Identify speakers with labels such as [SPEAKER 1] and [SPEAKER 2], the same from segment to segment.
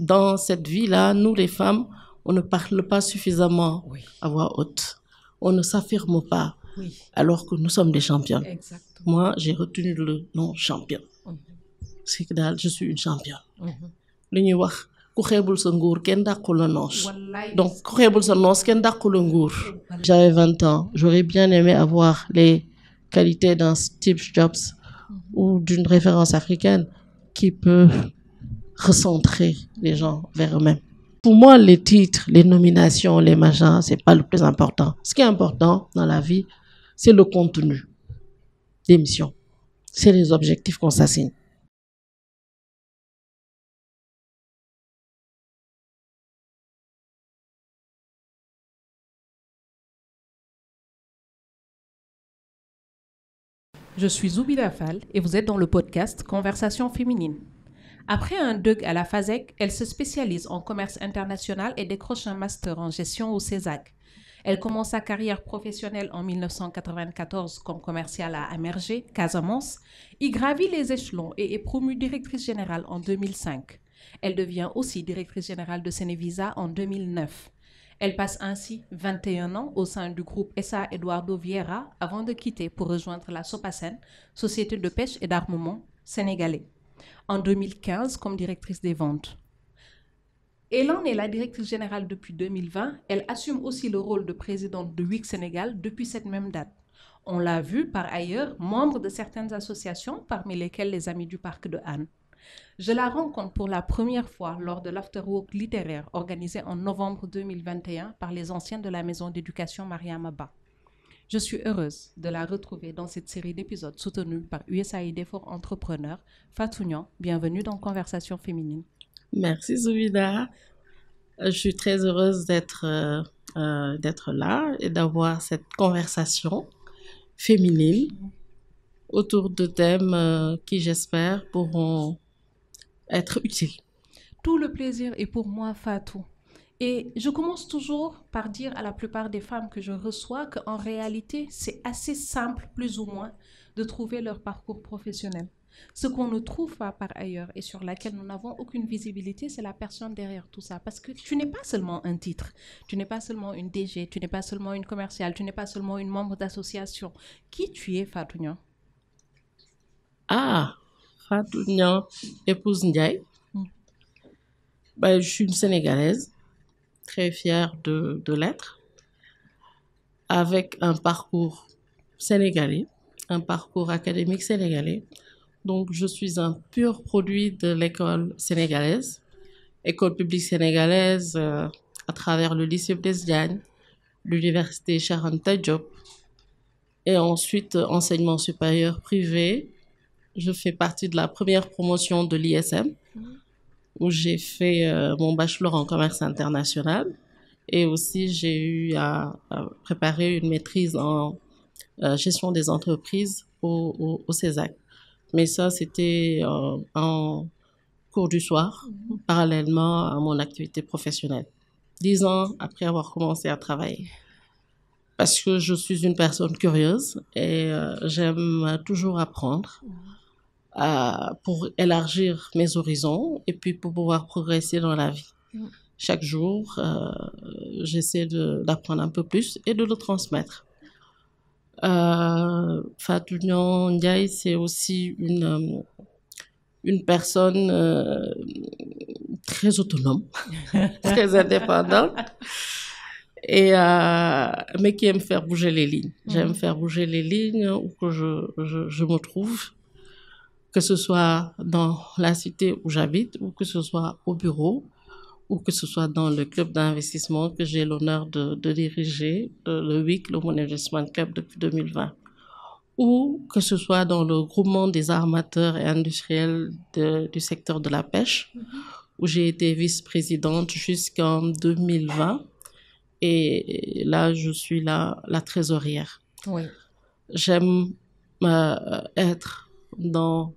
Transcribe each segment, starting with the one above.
[SPEAKER 1] dans cette vie-là, nous les femmes, on ne parle pas suffisamment à voix haute. On ne s'affirme pas. Alors que nous sommes des champions. Moi, j'ai retenu le nom champion. Mhm. C'est que je suis une championne. Mhm. li ñuy wax ku xeebul sa donc ku sa j'avais 20 ans j'aurais bien aimé avoir les qualités d'un Steve Jobs mhm. ou d'une référence africaine qui peut recentrer les gens vers eux-mêmes. Pour moi, les titres, les nominations, les machins, c'est pas le plus important. Ce qui est important dans la vie, c'est le contenu des missions.
[SPEAKER 2] C'est les objectifs qu'on s'assigne.
[SPEAKER 3] Je suis Zoubi Dafal et vous êtes dans le podcast Conversation féminine. Après un DEUG à la FASEC, elle se spécialise en commerce international et décroche un master en gestion au CESAC. E elle commence sa carrière professionnelle en 1994 comme commerciale à Amerger, Casamance, y gravit les échelons et est promue directrice générale en 2005. Elle devient aussi directrice générale de Senevisa en 2009. Elle passe ainsi 21 ans au sein du groupe SA Eduardo Vieira avant de quitter pour rejoindre la Sopacen, société de pêche et d'armement sénégalais en 2015 comme directrice des ventes. Elan est la directrice générale depuis 2020. Elle assume aussi le rôle de présidente de WIC Sénégal depuis cette même date. On l'a vu par ailleurs, membre de certaines associations, parmi lesquelles les Amis du Parc de Anne. Je la rencontre pour la première fois lors de l'afterwork littéraire organisé en novembre 2021 par les anciens de la maison d'éducation Mariamaba. Je suis heureuse de la retrouver dans cette série d'épisodes soutenue par USAID for Entrepreneurs. Fatounian, bienvenue dans Conversation féminine. Merci
[SPEAKER 1] Zouvida. Euh, je suis très heureuse d'être euh, euh, d'être là et d'avoir cette conversation féminine autour de thèmes qui, j'espère, pourront être utiles.
[SPEAKER 3] Tout le plaisir est pour moi, Fatou. Et je commence toujours par dire à la plupart des femmes que je reçois qu'en réalité, c'est assez simple, plus ou moins, de trouver leur parcours professionnel. Ce qu'on ne trouve pas par ailleurs et sur laquelle nous n'avons aucune visibilité, c'est la personne derrière tout ça. Parce que tu n'es pas seulement un titre, tu n'es pas seulement une DG, tu n'es pas seulement une commerciale, tu n'es pas seulement une membre d'association. Qui tu es, Fatounian
[SPEAKER 1] Ah, Fatounian, épouse Ndiaye. Mm. Bah, je suis une Sénégalaise très fière de, l'être, avec un parcours sénégalais, un parcours académique sénégalais. Donc, je suis un pur produit de l'école sénégalaise, école publique sénégalaise euh, à travers le lycée Blesdiane, l'université Sharon Diop et ensuite euh, enseignement supérieur privé. Je fais partie de la première promotion de l'ISM où j'ai fait euh, mon bachelor en commerce international. Et aussi, j'ai eu à, préparer une maîtrise en euh, gestion des entreprises au, au, Mais ça, c'était euh, en cours du soir, parallèlement à mon activité professionnelle. Dix ans après avoir commencé à travailler. Parce que je suis une personne curieuse et j'aime toujours apprendre pour élargir mes horizons et puis pour pouvoir progresser dans la vie. Mm. Chaque jour, euh, j'essaie d'apprendre un peu plus et de le transmettre. Euh, Ndiaye, c'est aussi une, euh, une personne euh, très autonome, très indépendante. Et mais qui aime faire bouger les lignes. Mm. J'aime faire bouger les lignes où que je, je me trouve que ce soit dans la cité où j'habite ou que ce soit au bureau ou que ce soit dans le club d'investissement que j'ai l'honneur de, diriger, le WIC, le Money Investment Club depuis 2020, ou que ce soit dans le groupement des armateurs et industriels du secteur de la pêche, où j'ai été vice-présidente jusqu'en 2020, et là, je suis la, la trésorière. Oui. J'aime euh, être dans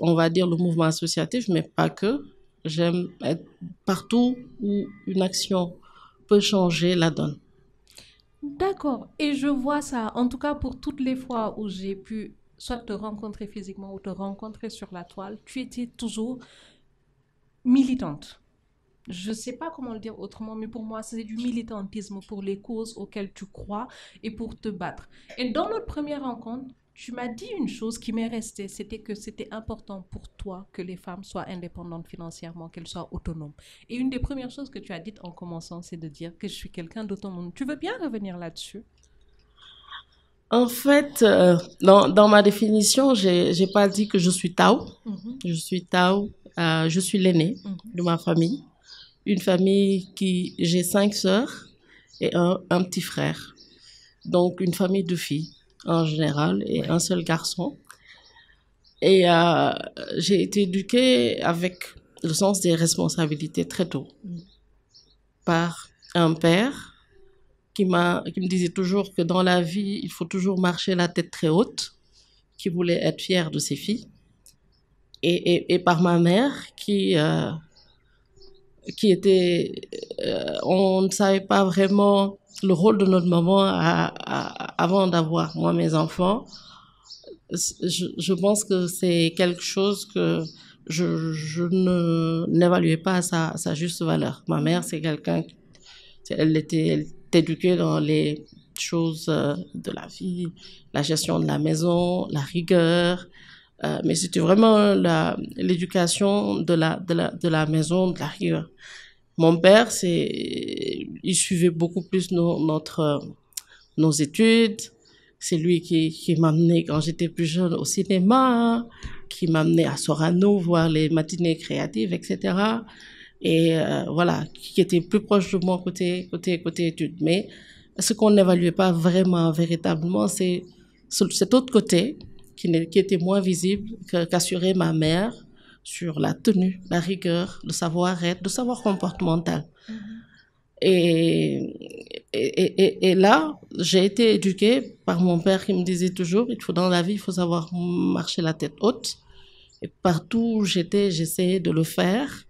[SPEAKER 1] on va dire, le mouvement associatif, mais pas que. J'aime être partout où une action peut changer la donne.
[SPEAKER 3] D'accord. Et je vois ça, en tout cas pour toutes les fois où j'ai pu soit te rencontrer physiquement ou te rencontrer sur la toile, tu étais toujours militante. Je ne sais pas comment le dire autrement, mais pour moi, c'est du militantisme pour les causes auxquelles tu crois et pour te battre. Et dans notre première rencontre, tu m'as dit une chose qui m'est restée, c'était que c'était important pour toi que les femmes soient indépendantes financièrement, qu'elles soient autonomes. Et une des premières choses que tu as dites en commençant, c'est de dire que je suis quelqu'un d'autonome. Tu veux bien revenir là-dessus
[SPEAKER 1] En fait, euh, dans, ma définition, je n'ai pas dit que je suis Tao. Mm-hmm. Je suis Tao, euh, je suis l'aîné mm-hmm. de ma famille. Une famille qui, j'ai cinq sœurs et un petit frère. Donc, une famille de filles en général et un seul garçon. Et euh, j'ai été éduquée avec le sens des responsabilités très tôt mm. par un père qui, m'a, qui me disait toujours que dans la vie, il faut toujours marcher la tête très haute, qui voulait être fier de ses filles, et, et, par ma mère qui, euh, qui était... Euh, on ne savait pas vraiment le rôle de notre maman avant d'avoir moi mes enfants, je, pense que c'est quelque chose que je, ne n'évaluais pas à sa, sa, juste valeur. Ma mère, c'est quelqu'un, elle était, éduquée dans les choses euh, de la vie, la gestion de la maison, la rigueur. Euh, mais c'était vraiment l'éducation de la, de, la, de la maison, de la rigueur. Mon père, c'est, il suivait beaucoup plus nos, notre, euh, nos études. C'est lui qui, qui m'amenait quand j'étais plus jeune au cinéma, qui m'a m'amenait à Sorano voir les matinées créatives, etc. Et euh, voilà, qui était plus proche de moi côté, côté, côté études. Mais ce qu'on n'évaluait pas vraiment, véritablement, c'est cet autre côté qui, qui était moins visible qu'assurait ma mère sur la tenue, la rigueur, le savoir-être, le savoir comportemental. Mm-hmm. Et, et, là, j'ai été éduquée par mon père qui me disait toujours, il faut dans la vie, il faut savoir marcher la tête haute. Et partout où j'étais, j'essayais de le faire.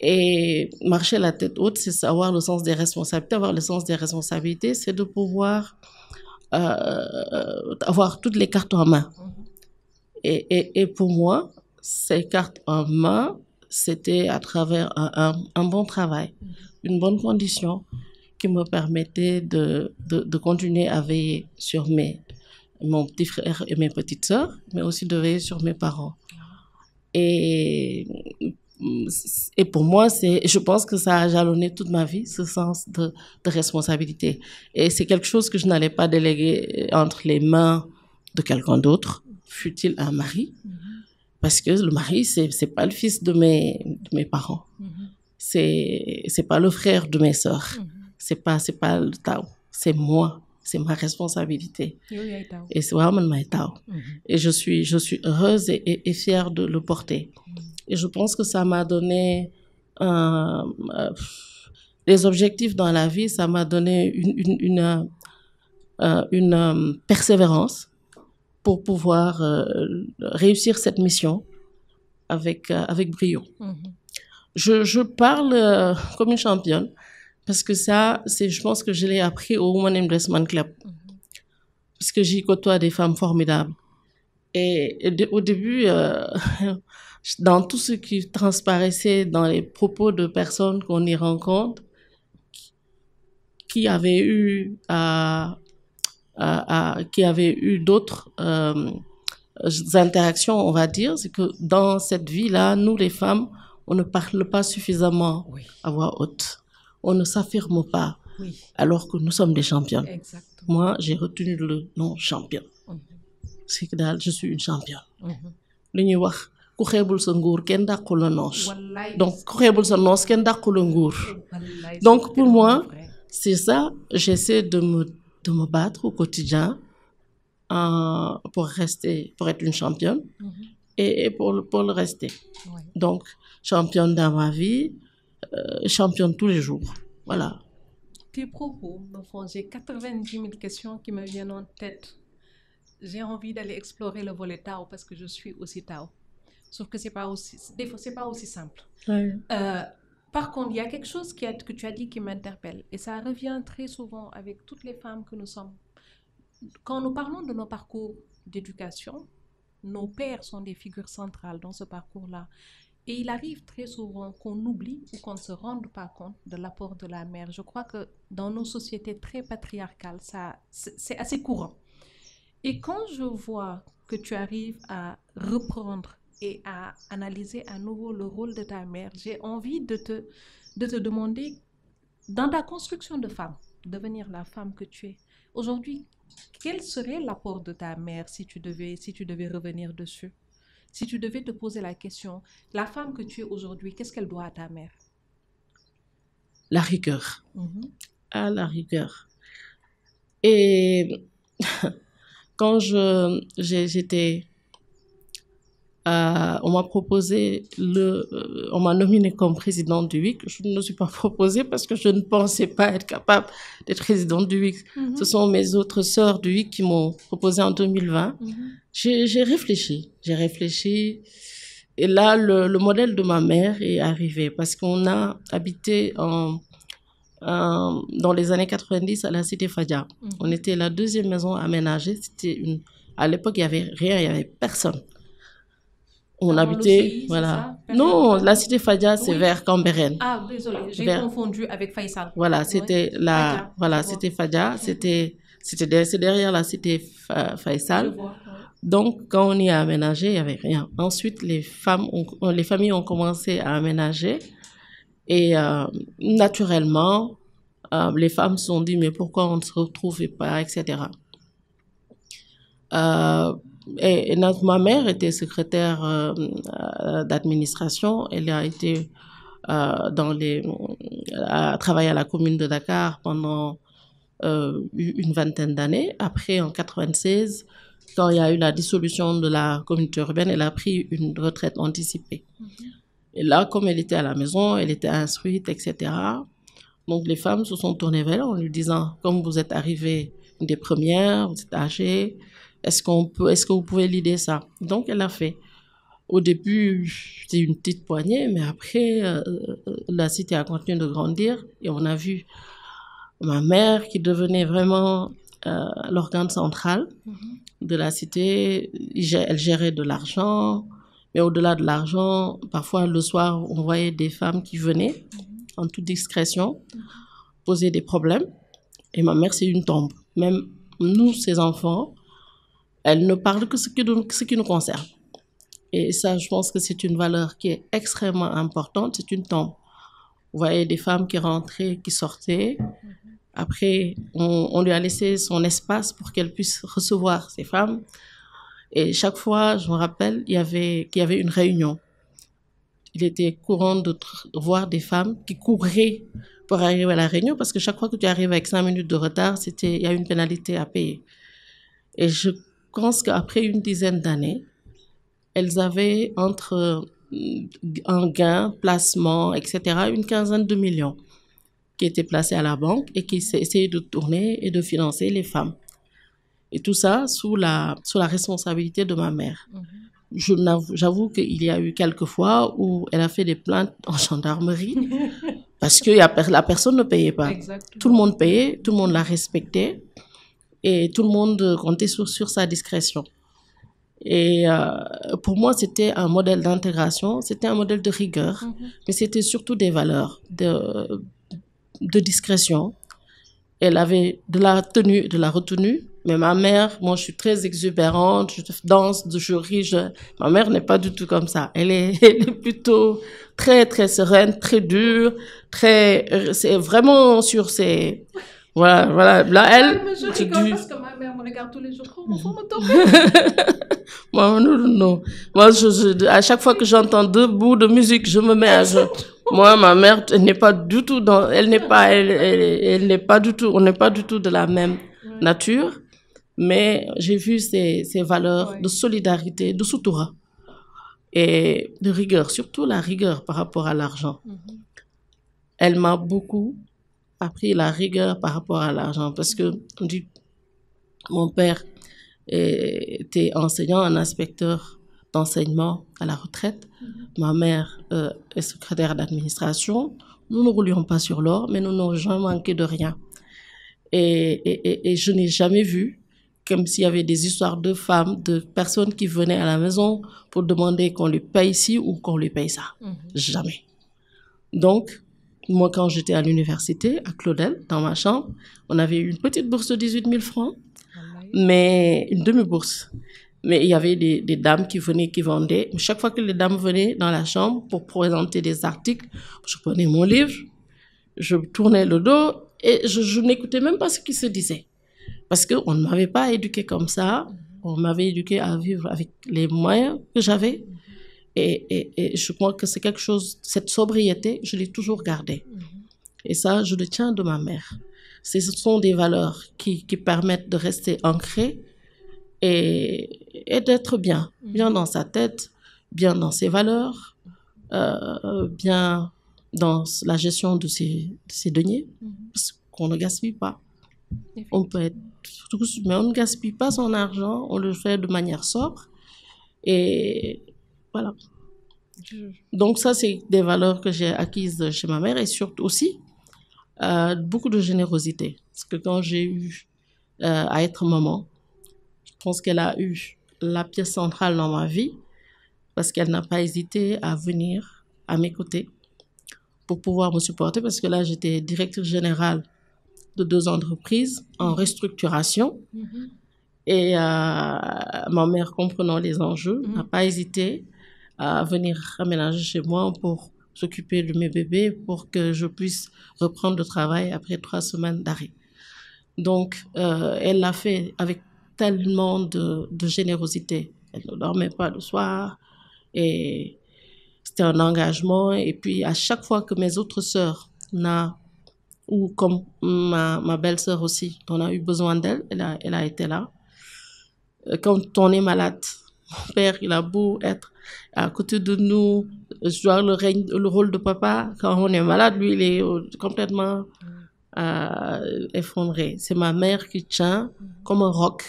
[SPEAKER 1] Et marcher la tête haute, c'est avoir le sens des responsabilités. Avoir le sens des responsabilités, c'est de pouvoir euh, avoir toutes les cartes en main. Mm-hmm. Et, et pour moi, ces cartes en main, c'était à travers un, bon travail, mm-hmm. une bonne condition qui me permettait de, continuer à veiller sur mes, mon petit frère et mes petites sœurs, mais aussi de veiller sur mes parents. Ah. Et, et pour moi, je pense que ça a jalonné toute ma vie, ce sens de, responsabilité. Et c'est quelque chose que je n'allais pas déléguer euh, entre les mains de quelqu'un d'autre, fut-il un mari. Mm-hmm. Parce que le mari, c'est n'est pas le fils de mes, de mes parents. Ce mm-hmm. n'est C'est C'est pas le frère de mes soeurs. Ce mm-hmm. n'est C'est pas C'est pas le Tao. C'est moi. C'est ma responsabilité. Et c'est mm-hmm. Et je suis, je suis heureuse et, et, fière de le porter. Et je pense que ça m'a donné euh, des objectifs dans la vie, ça m'a donné une, une, une, euh, euh, persévérance pour pouvoir euh, réussir cette mission avec, euh, avec brio. Mhm. je, je, parle euh, comme une championne parce que ça, c'est, je pense que je l'ai appris au Women Investment Club. Mhm. Parce que j'y côtoie des femmes formidables. Et, au début, dans tout ce qui transparaissait dans les propos de personnes qu'on y rencontre, qui avaient eu à qui avait eu d'autres euh, interactions, on va dire, c'est que dans cette vie-là, nous les femmes, on ne parle pas suffisamment à voix haute. On ne s'affirme pas, alors que nous sommes des champions. Moi, j'ai retenu le nom champion. Mhm. C'est je suis une championne. Mhm. donc donc pour moi c'est ça j'essaie de me de me battre au quotidien euh, pour rester, pour être une championne mhm. et, pour, le, pour le rester. Donc, championne dans ma vie, euh, championne tous les jours. Voilà.
[SPEAKER 3] Tes propos me font, j'ai 90 000 questions qui me viennent en tête. J'ai envie d'aller explorer le volet Tao parce que je suis aussi Tao. Sauf que c'est pas aussi, c'est pas aussi simple.
[SPEAKER 2] Euh,
[SPEAKER 3] par contre, il y a quelque chose que tu as dit qui m'interpelle, et ça revient très souvent avec toutes les femmes que nous sommes. Quand nous parlons de nos parcours d'éducation, nos pères sont des figures centrales dans ce parcours-là. Et il arrive très souvent qu'on oublie ou qu'on ne se rende pas compte de l'apport de la mère. Je crois que dans nos sociétés très patriarcales, ça, c'est assez courant. Et quand je vois que tu arrives à reprendre et à analyser à nouveau le rôle de ta mère, j'ai envie de te, de te demander, dans ta construction de femme, devenir la femme que tu es, aujourd'hui, quel serait l'apport de ta mère si tu devais, si tu devais revenir dessus Si tu devais te poser la question, la femme que tu es aujourd'hui, qu'est-ce qu'elle doit à ta mère
[SPEAKER 1] La rigueur. À mm-hmm. ah, la rigueur. Et quand je j'étais euh, on m'a proposé le, euh, on m'a nominé comme présidente du WIC. Je ne me suis pas proposée parce que je ne pensais pas être capable d'être présidente du WIC. Mhm. Ce sont mes autres sœurs du WIC qui m'ont proposé en 2020. Mhm. J'ai réfléchi, j'ai réfléchi. Et là, le, modèle de ma mère est arrivé parce qu'on a habité dans les années 90 à la cité Fadia. Mhm. On était la deuxième maison aménagée. C'était une, à l'époque, il n'y avait rien, il n'y avait personne on habitait. Voilà. Non, la cité Fadja, c'est vers Cambérène.
[SPEAKER 3] Ah, désolé, j'ai confondu avec Faisal. Voilà, c'était la. Voilà, c'était Fadia.
[SPEAKER 1] C'était c'était derrière la cité Faisal. Donc, quand on y a aménagé, il n'y avait rien. Ensuite, les, femmes euh, les familles ont commencé à aménager. Et euh, naturellement, euh, les femmes se sont dit, mais pourquoi on ne se retrouve pas, etc. Euh, et, ma mère était secrétaire euh, euh, d'administration. Elle a été euh, dans les, travaillé à la commune de Dakar pendant une vingtaine d'années. Après, en 96, quand il y a eu la dissolution de la communauté urbaine, elle a pris une retraite anticipée. Mhm. Et là, comme elle était à la maison, elle était instruite, etc. Donc les femmes se sont tournées vers elle en lui disant, comme vous êtes arrivée des premières, vous êtes âgée, est-ce qu'on peut, est-ce que vous pouvez l'idée ça Donc elle a fait. Au début, c'était une petite poignée, mais après, euh, euh, la cité a continué de grandir et on a vu ma mère qui devenait vraiment euh, l'organe central mm-hmm. de la cité. Elle gérait de l'argent, mais au-delà de l'argent, parfois le soir, on voyait des femmes qui venaient mm-hmm. en toute discrétion poser des problèmes. Et ma mère, c'est une tombe. Même nous, ses enfants, elle ne parle que ce qui, nous, ce qui nous concerne. Et ça, je pense que c'est une valeur qui est extrêmement importante. C'est une tombe. Vous voyez des femmes qui rentraient, qui sortaient. Après, on, on lui a laissé son espace pour qu'elle puisse recevoir ces femmes. Et chaque fois, je me rappelle, il y avait, qu'il y avait une réunion. Il était courant de voir des femmes qui couraient pour arriver à la réunion parce que chaque fois que tu arrives avec cinq minutes de retard, c'était, il y a une pénalité à payer. Et je pense qu'après une dizaine d'années, elles avaient entre euh, un gain, placement, etc., une quinzaine de millions qui étaient placés à la banque et qui essayaient de tourner et de financer les femmes. Et tout ça sous la, sous la responsabilité de ma mère. Mhm. J'avoue qu'il y a eu quelques fois où elle a fait des plaintes en gendarmerie parce que la personne ne payait pas. Tout le monde payait, tout le monde la respectait, et tout le monde comptait sur, sur sa discrétion. Et euh, pour moi, c'était un modèle d'intégration, c'était un modèle de rigueur, mm-hmm. mais c'était surtout des valeurs de, de discrétion. Elle avait de la tenue, de la retenue. Mais ma mère, moi, je suis très exubérante, je danse, je ris. Ma mère n'est pas du tout comme ça. Elle est, elle est plutôt très, très sereine, très dure, très, euh, c'est vraiment sur ses, voilà, voilà. Là, elle. je rigole parce
[SPEAKER 3] que ma mère me regarde tous les jours.
[SPEAKER 1] Oh, Moi, non, non, Moi, je, à chaque fois que j'entends deux bouts de musique, je me mets à jeu. Moi, ma mère, elle n'est pas du tout dans. Elle n'est pas. Elle, elle, n'est pas du tout. On n'est pas du tout de la même nature. Mais j'ai vu ces, valeurs de solidarité, de soutoura et de rigueur, surtout la rigueur par rapport à l'argent. Mhm. Elle m'a beaucoup pris la rigueur par rapport à l'argent parce que mon père était enseignant, un inspecteur d'enseignement à la retraite. Mm-hmm. Ma mère euh, est secrétaire d'administration. Nous ne roulions pas sur l'or, mais nous n'avons jamais manqué de rien. Et, je n'ai jamais vu, comme s'il y avait des histoires de femmes, de personnes qui venaient à la maison pour demander qu'on lui paye ici ou qu'on lui paye ça. Mm-hmm. Jamais. Donc, moi, quand j'étais à l'université, à Claudel, dans ma chambre, on avait une petite bourse de 18 000 francs, mais une demi-bourse. Mais il y avait des, dames qui venaient, qui vendaient. Chaque fois que les dames venaient dans la chambre pour présenter des articles, je prenais mon livre, je tournais le dos et je, je n'écoutais même pas ce qui se disait. Parce qu'on ne m'avait pas éduqué comme ça. On m'avait éduqué à vivre avec les moyens que j'avais. Et, je crois que c'est quelque chose, cette sobriété, je l'ai toujours gardée. Mhm. Et ça, je le tiens de ma mère. Ce sont des valeurs qui, qui permettent de rester ancrées et, et d'être bien, mhm. bien dans sa tête, bien dans ses valeurs, euh, bien dans la gestion de ses, de ses deniers, mhm. parce qu'on ne gaspille pas. On peut être mais on ne gaspille pas son argent, on le fait de manière sobre. Et voilà. Donc ça, c'est des valeurs que j'ai acquises chez ma mère et surtout aussi euh, beaucoup de générosité. Parce que quand j'ai eu euh, à être maman, je pense qu'elle a eu la pièce centrale dans ma vie parce qu'elle n'a pas hésité à venir à mes côtés pour pouvoir me supporter parce que là, j'étais directrice générale de deux entreprises en restructuration. Mm-hmm. Et euh, ma mère, comprenant les enjeux, mm-hmm. n'a pas hésité à venir aménager chez moi pour s'occuper de mes bébés pour que je puisse reprendre le travail après trois semaines d'arrêt. Donc, euh, elle l'a fait avec tellement de, de, générosité. Elle ne dormait pas le soir et c'était un engagement. Et puis, à chaque fois que mes autres sœurs, ou comme ma, ma belle-sœur aussi, on a eu besoin d'elle, elle a, elle a été là. Euh, quand on est malade, mon père, il a beau être à côté de nous, jouer le, le rôle de papa. Quand on est malade, lui, il est euh, complètement mm. euh, effondré. C'est ma mère qui tient mm. comme un roc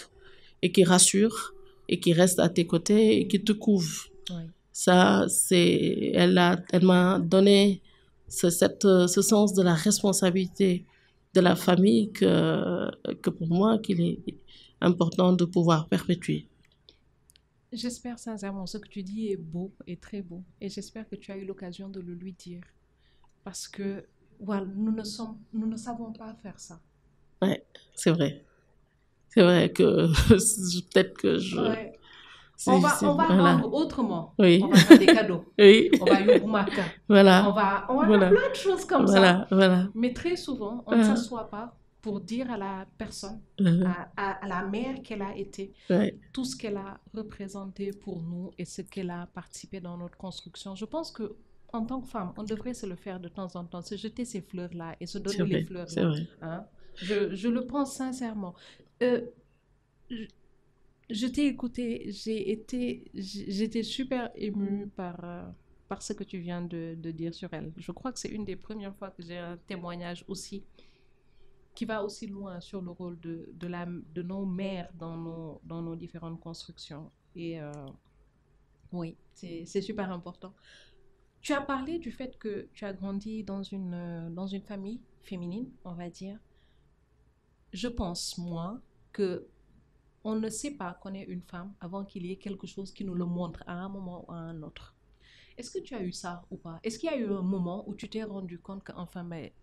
[SPEAKER 1] et qui rassure et qui reste à tes côtés et qui te couvre. Ça, c'est, elle, m'a donné ce, euh, ce sens de la responsabilité de la famille que, que pour moi qu'il est important de pouvoir perpétuer.
[SPEAKER 3] J'espère sincèrement, ce que tu dis est beau et très beau. Et j'espère que tu as eu l'occasion de le lui dire. Parce que voilà, nous, ne sommes, nous ne savons pas faire ça.
[SPEAKER 1] Oui, c'est vrai. C'est vrai que peut-être que je... On va, on va rendre autrement. Oui. On va faire des cadeaux. oui. On va y Voilà. On va, on va plein de choses comme ça. Voilà. Mais
[SPEAKER 3] très souvent, on ne s'assoit pas pour dire à la personne, mhm. à, la mère qu'elle a été, tout ce qu'elle a représenté pour nous et ce qu'elle a participé dans notre construction. Je pense que en tant que femme, on devrait se le faire de temps en temps, se jeter ces fleurs-là et se donner les fleurs. Hein. Je, je, le pense sincèrement. Euh, je, t'ai écouté, j'ai été, j'étais super émue par, euh, par ce que tu viens de, de, dire sur elle. Je crois que c'est une des premières fois que j'ai un témoignage aussi qui va aussi loin sur le rôle de, de, de nos mères dans nos, dans nos différentes constructions. Et euh, oui, c'est super important. Tu as parlé du fait que tu as grandi dans une, dans une famille féminine, on va dire. Je pense, moi, que on ne sait pas qu'on est une femme avant qu'il y ait quelque chose qui nous le montre à un moment ou à un autre. Est-ce que tu as eu ça ou pas Est-ce qu'il y a eu un moment où tu t'es rendu compte qu'enfin, mais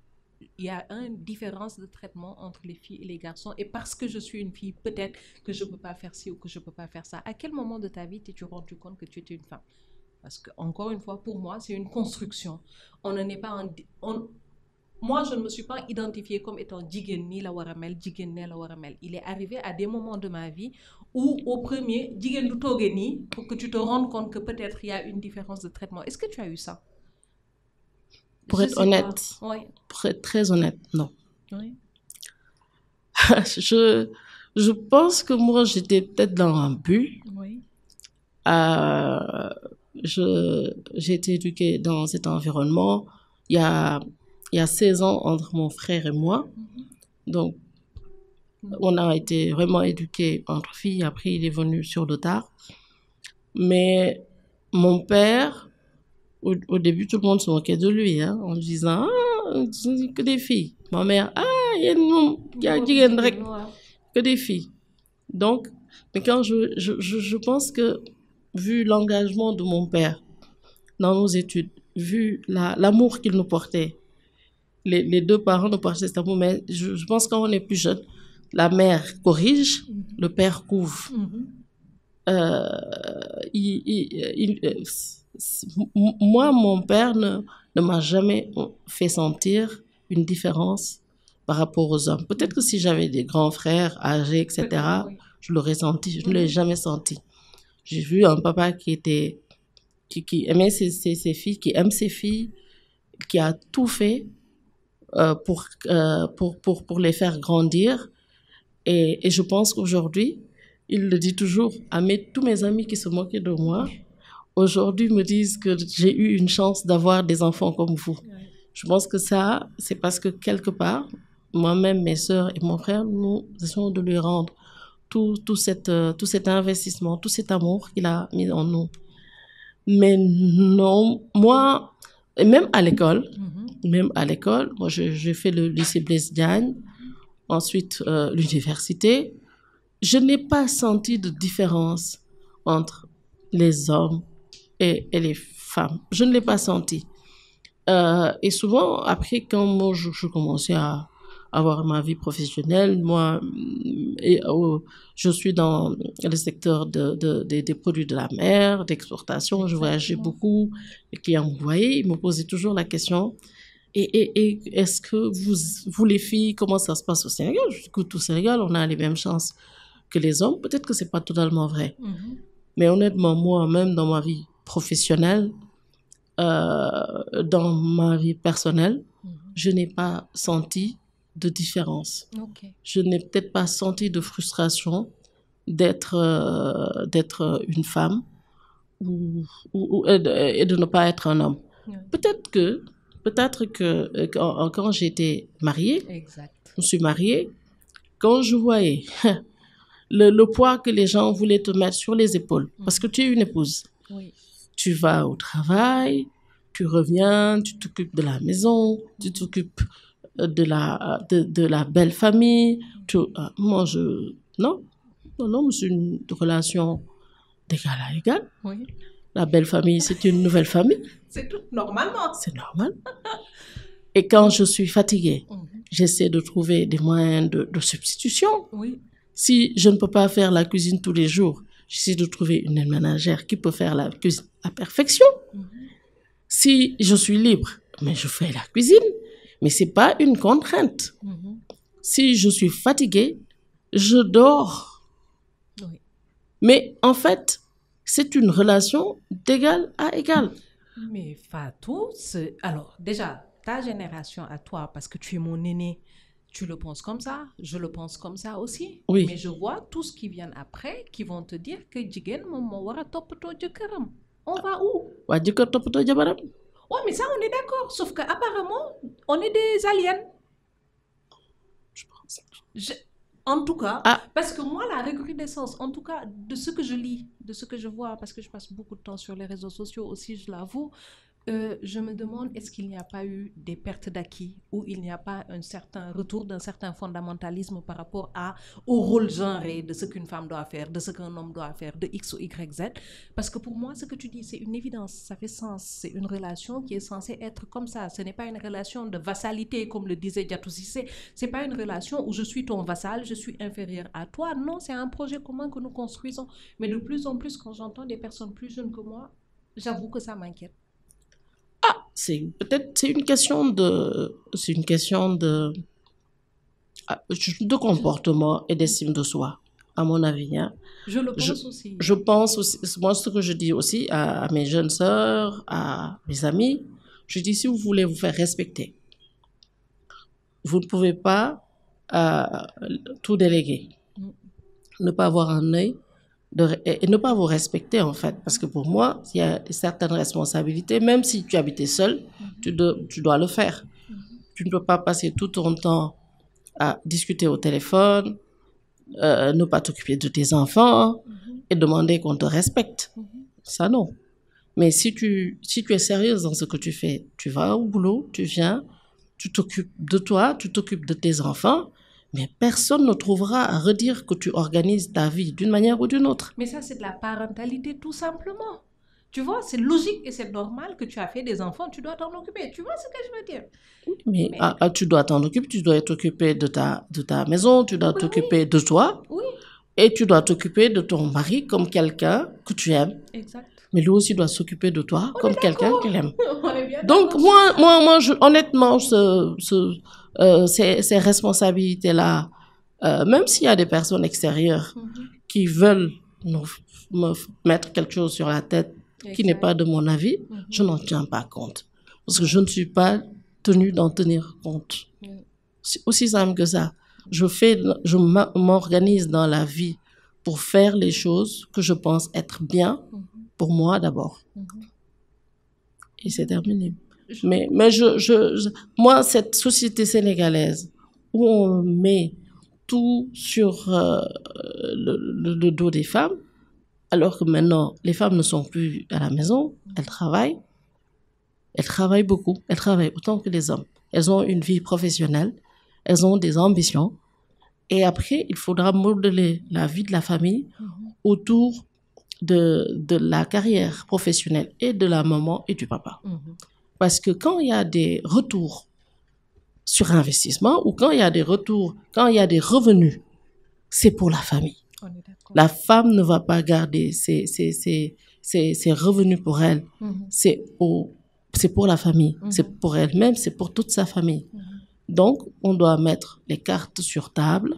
[SPEAKER 3] il y a une différence de traitement entre les filles et les garçons. Et parce que je suis une fille, peut-être que je ne peux pas faire ci ou que je ne peux pas faire ça. À quel moment de ta vie t'es-tu rendu compte que tu étais une femme Parce que, encore une fois, pour moi, c'est une construction. On pas moi, je ne me suis pas identifiée comme étant ni la Waramel, ni la Il est arrivé à des moments de ma vie où, au premier, geni, pour que tu te rendes compte que peut-être il y a une différence de traitement. Est-ce que tu as eu ça
[SPEAKER 1] pour être honnête. Pour être très honnête, non. je, je pense que moi, j'étais peut-être dans un but. Euh, j'ai été éduquée dans cet environnement. Il y a, il y a 16 ans entre mon frère et moi. Mm-hmm. Donc, on a été vraiment éduqués entre filles. Après, il est venu sur le tard. Mais mon père, au, début, tout le monde se moquait de lui, hein, en disant ah, que des filles. Ma mère, Ah, il y a une que des filles. Donc, mais quand je, je, je, je pense que, vu l'engagement de mon père dans nos études, vu l'amour qu'il nous portait, les, les, deux parents nous portaient cet amour, mais je, pense quand on est plus jeune, la mère corrige, le père couvre. Mm-hmm. Euh, il, euh, moi, mon père ne, m'a jamais euh, fait sentir une différence par rapport aux hommes. Peut-être que si j'avais des grands frères âgés, etc., je l'aurais senti. Je ne l'ai mhm. jamais senti. J'ai vu un papa qui était qui, qui aimait ses, filles, qui aime ses filles, qui a tout fait euh, euh, pour, pour, pour, les faire grandir. Et, je pense qu'aujourd'hui, il le dit toujours à tous mes amis qui se moquaient de moi, aujourd'hui me disent que j'ai eu une chance d'avoir des enfants comme vous. Je pense que ça, c'est parce que quelque part, moi-même, mes soeurs et mon frère, nous essayons de lui rendre tout, tout, cette, euh, tout cet investissement, tout cet amour qu'il a mis en nous. Mais non, moi, même à l'école, mm-hmm. même à l'école, moi j'ai fait le lycée Blaise Diagne, ensuite euh, l'université, je n'ai pas senti de différence entre les hommes et, les femmes. Je ne l'ai pas senti. Euh, et souvent, après, quand moi, je, commençais à avoir ma vie professionnelle, moi, mm, et, oh, je suis dans le secteur de, des produits de la mer, d'exportation, je voyageais beaucoup, et qui envoyaient, ils me posaient toujours la question, et, est-ce que vous, vous, les filles, comment ça se passe au Sénégal Je dis au Sénégal, on a les mêmes chances que les hommes. Peut-être que ce n'est pas totalement vrai. Mm-hmm. Mais honnêtement, moi, même dans ma vie professionnelle, euh, dans ma vie personnelle, mhm. je n'ai pas senti de différence. Je n'ai peut-être pas senti de frustration d'être euh, d'être une femme ou, ou, et, de, ne pas être un homme. Peut-être que peut-être que euh, quand, j'étais mariée, je suis mariée, quand je voyais le, poids que les gens voulaient te mettre sur les épaules, parce mhm. que tu es une épouse. Oui. Tu vas au travail, tu reviens, tu t'occupes de la maison, tu t'occupes euh, de la, euh, de, la belle famille. Tu, euh, moi, je. Non, non, non, c'est une relation d'égal à égal. Oui. La belle famille, c'est une nouvelle famille.
[SPEAKER 3] c'est tout normalement. C'est normal.
[SPEAKER 1] Et quand je suis fatiguée, mhm. j'essaie de trouver des moyens de, de substitution. Oui. Si je ne peux pas faire la cuisine tous les jours, J'essaie de trouver une ménagère qui peut faire la cuisine à perfection. Mm-hmm. Si je suis libre, mais je fais la cuisine, mais c'est pas une contrainte. Mm-hmm. Si je suis fatiguée, je dors. Mais en fait, c'est une relation d'égal à égal. Mais Fatou, alors déjà,
[SPEAKER 3] ta génération à toi, parce que tu es mon aîné, tu le penses comme ça, je le pense comme ça aussi. Oui. Mais je vois tout ce qui vient après qui vont te dire que jigen wara On va où Wa mais ça on est d'accord, sauf que apparemment, on est des aliens. Je pense. En tout cas, ah. parce que moi, la recrudescence, en tout cas, de ce que je lis, de ce que je vois, parce que je passe beaucoup de temps sur les réseaux sociaux aussi, je l'avoue, euh, je me demande, est-ce qu'il n'y a pas eu des pertes d'acquis ou il n'y a pas un certain retour d'un certain fondamentalisme par rapport à, au rôle genré de ce qu'une femme doit faire, de ce qu'un homme doit faire, de X ou Y, Z Parce que pour moi, ce que tu dis, c'est une évidence, ça fait sens. C'est une relation qui est censée être comme ça. Ce n'est pas une relation de vassalité, comme le disait Diatou Ce n'est pas une relation où je suis ton vassal, je suis inférieur à toi. Non, c'est un projet commun que nous construisons. Mais de plus en plus, quand j'entends des personnes plus jeunes que moi, j'avoue que ça m'inquiète
[SPEAKER 1] c'est peut-être c'est une question de c'est une question de ah, de comportement et d'estime de soi, à mon avis. Hein. Je le pense aussi. Je pense aussi, moi ce que je dis aussi à, mes jeunes sœurs, à mes amis, je dis si vous voulez vous faire respecter, vous ne pouvez pas euh, tout déléguer. Mm. Ne pas avoir un œil et, ne pas vous respecter en fait. Parce que pour moi, il y a certaines responsabilités, même si tu habitais seul, tu, dois le faire. Mm-hmm. Tu ne peux pas passer tout ton temps à discuter au téléphone, euh, ne pas t'occuper de tes enfants mm-hmm. et demander qu'on te respecte. Mm-hmm. Ça non. Mais si tu, si tu es sérieuse dans ce que tu fais, tu vas au boulot, tu viens, tu t'occupes de toi, tu t'occupes de tes enfants, mais personne ne trouvera à redire que tu organises ta vie d'une manière ou d'une autre.
[SPEAKER 3] Mais ça, c'est de la parentalité tout simplement. Tu vois, c'est logique et c'est normal que tu as fait des enfants, tu dois t'en occuper. Tu vois ce que je veux dire
[SPEAKER 1] Mais, ah, ah, tu dois t'en occuper, tu dois t'occuper de ta, de ta maison, tu dois t'occuper de toi. Oui. Et tu dois t'occuper de ton mari comme quelqu'un que tu aimes. Exact. Mais lui aussi doit s'occuper de toi comme quelqu'un qu'il aime.
[SPEAKER 3] Donc, moi, moi,
[SPEAKER 1] moi je, honnêtement, ce euh, ces, responsabilités-là, euh, même s'il y a des personnes extérieures mhm. qui veulent me mettre quelque chose sur la tête qui n'est pas de mon avis, mhm. je n'en tiens pas compte. Parce que je ne suis pas tenue d'en tenir compte. C'est aussi simple que ça. Je, fais, je m'organise dans la vie pour faire les choses que je pense être bien mhm. pour moi d'abord. Et c'est terminé. Mais, je, moi, cette société sénégalaise où on met tout sur euh, le, dos des femmes, alors que maintenant, les femmes ne sont plus à la maison, elles travaillent. Elles travaillent beaucoup, elles travaillent autant que les hommes. Elles ont une vie professionnelle, elles ont des ambitions. Et après, il faudra modeler la vie de la famille mm-hmm. autour de, la carrière professionnelle et de la maman et du papa. Mm-hmm. Parce que quand il y a des retours sur investissement ou quand il y a des retours, quand il y a des revenus, c'est pour la famille. La femme ne va pas garder ses, revenus pour elle. Mm-hmm. C'est pour la famille, mm-hmm. c'est pour elle-même, c'est pour toute sa famille. Mm-hmm. Donc, on doit mettre les cartes sur table,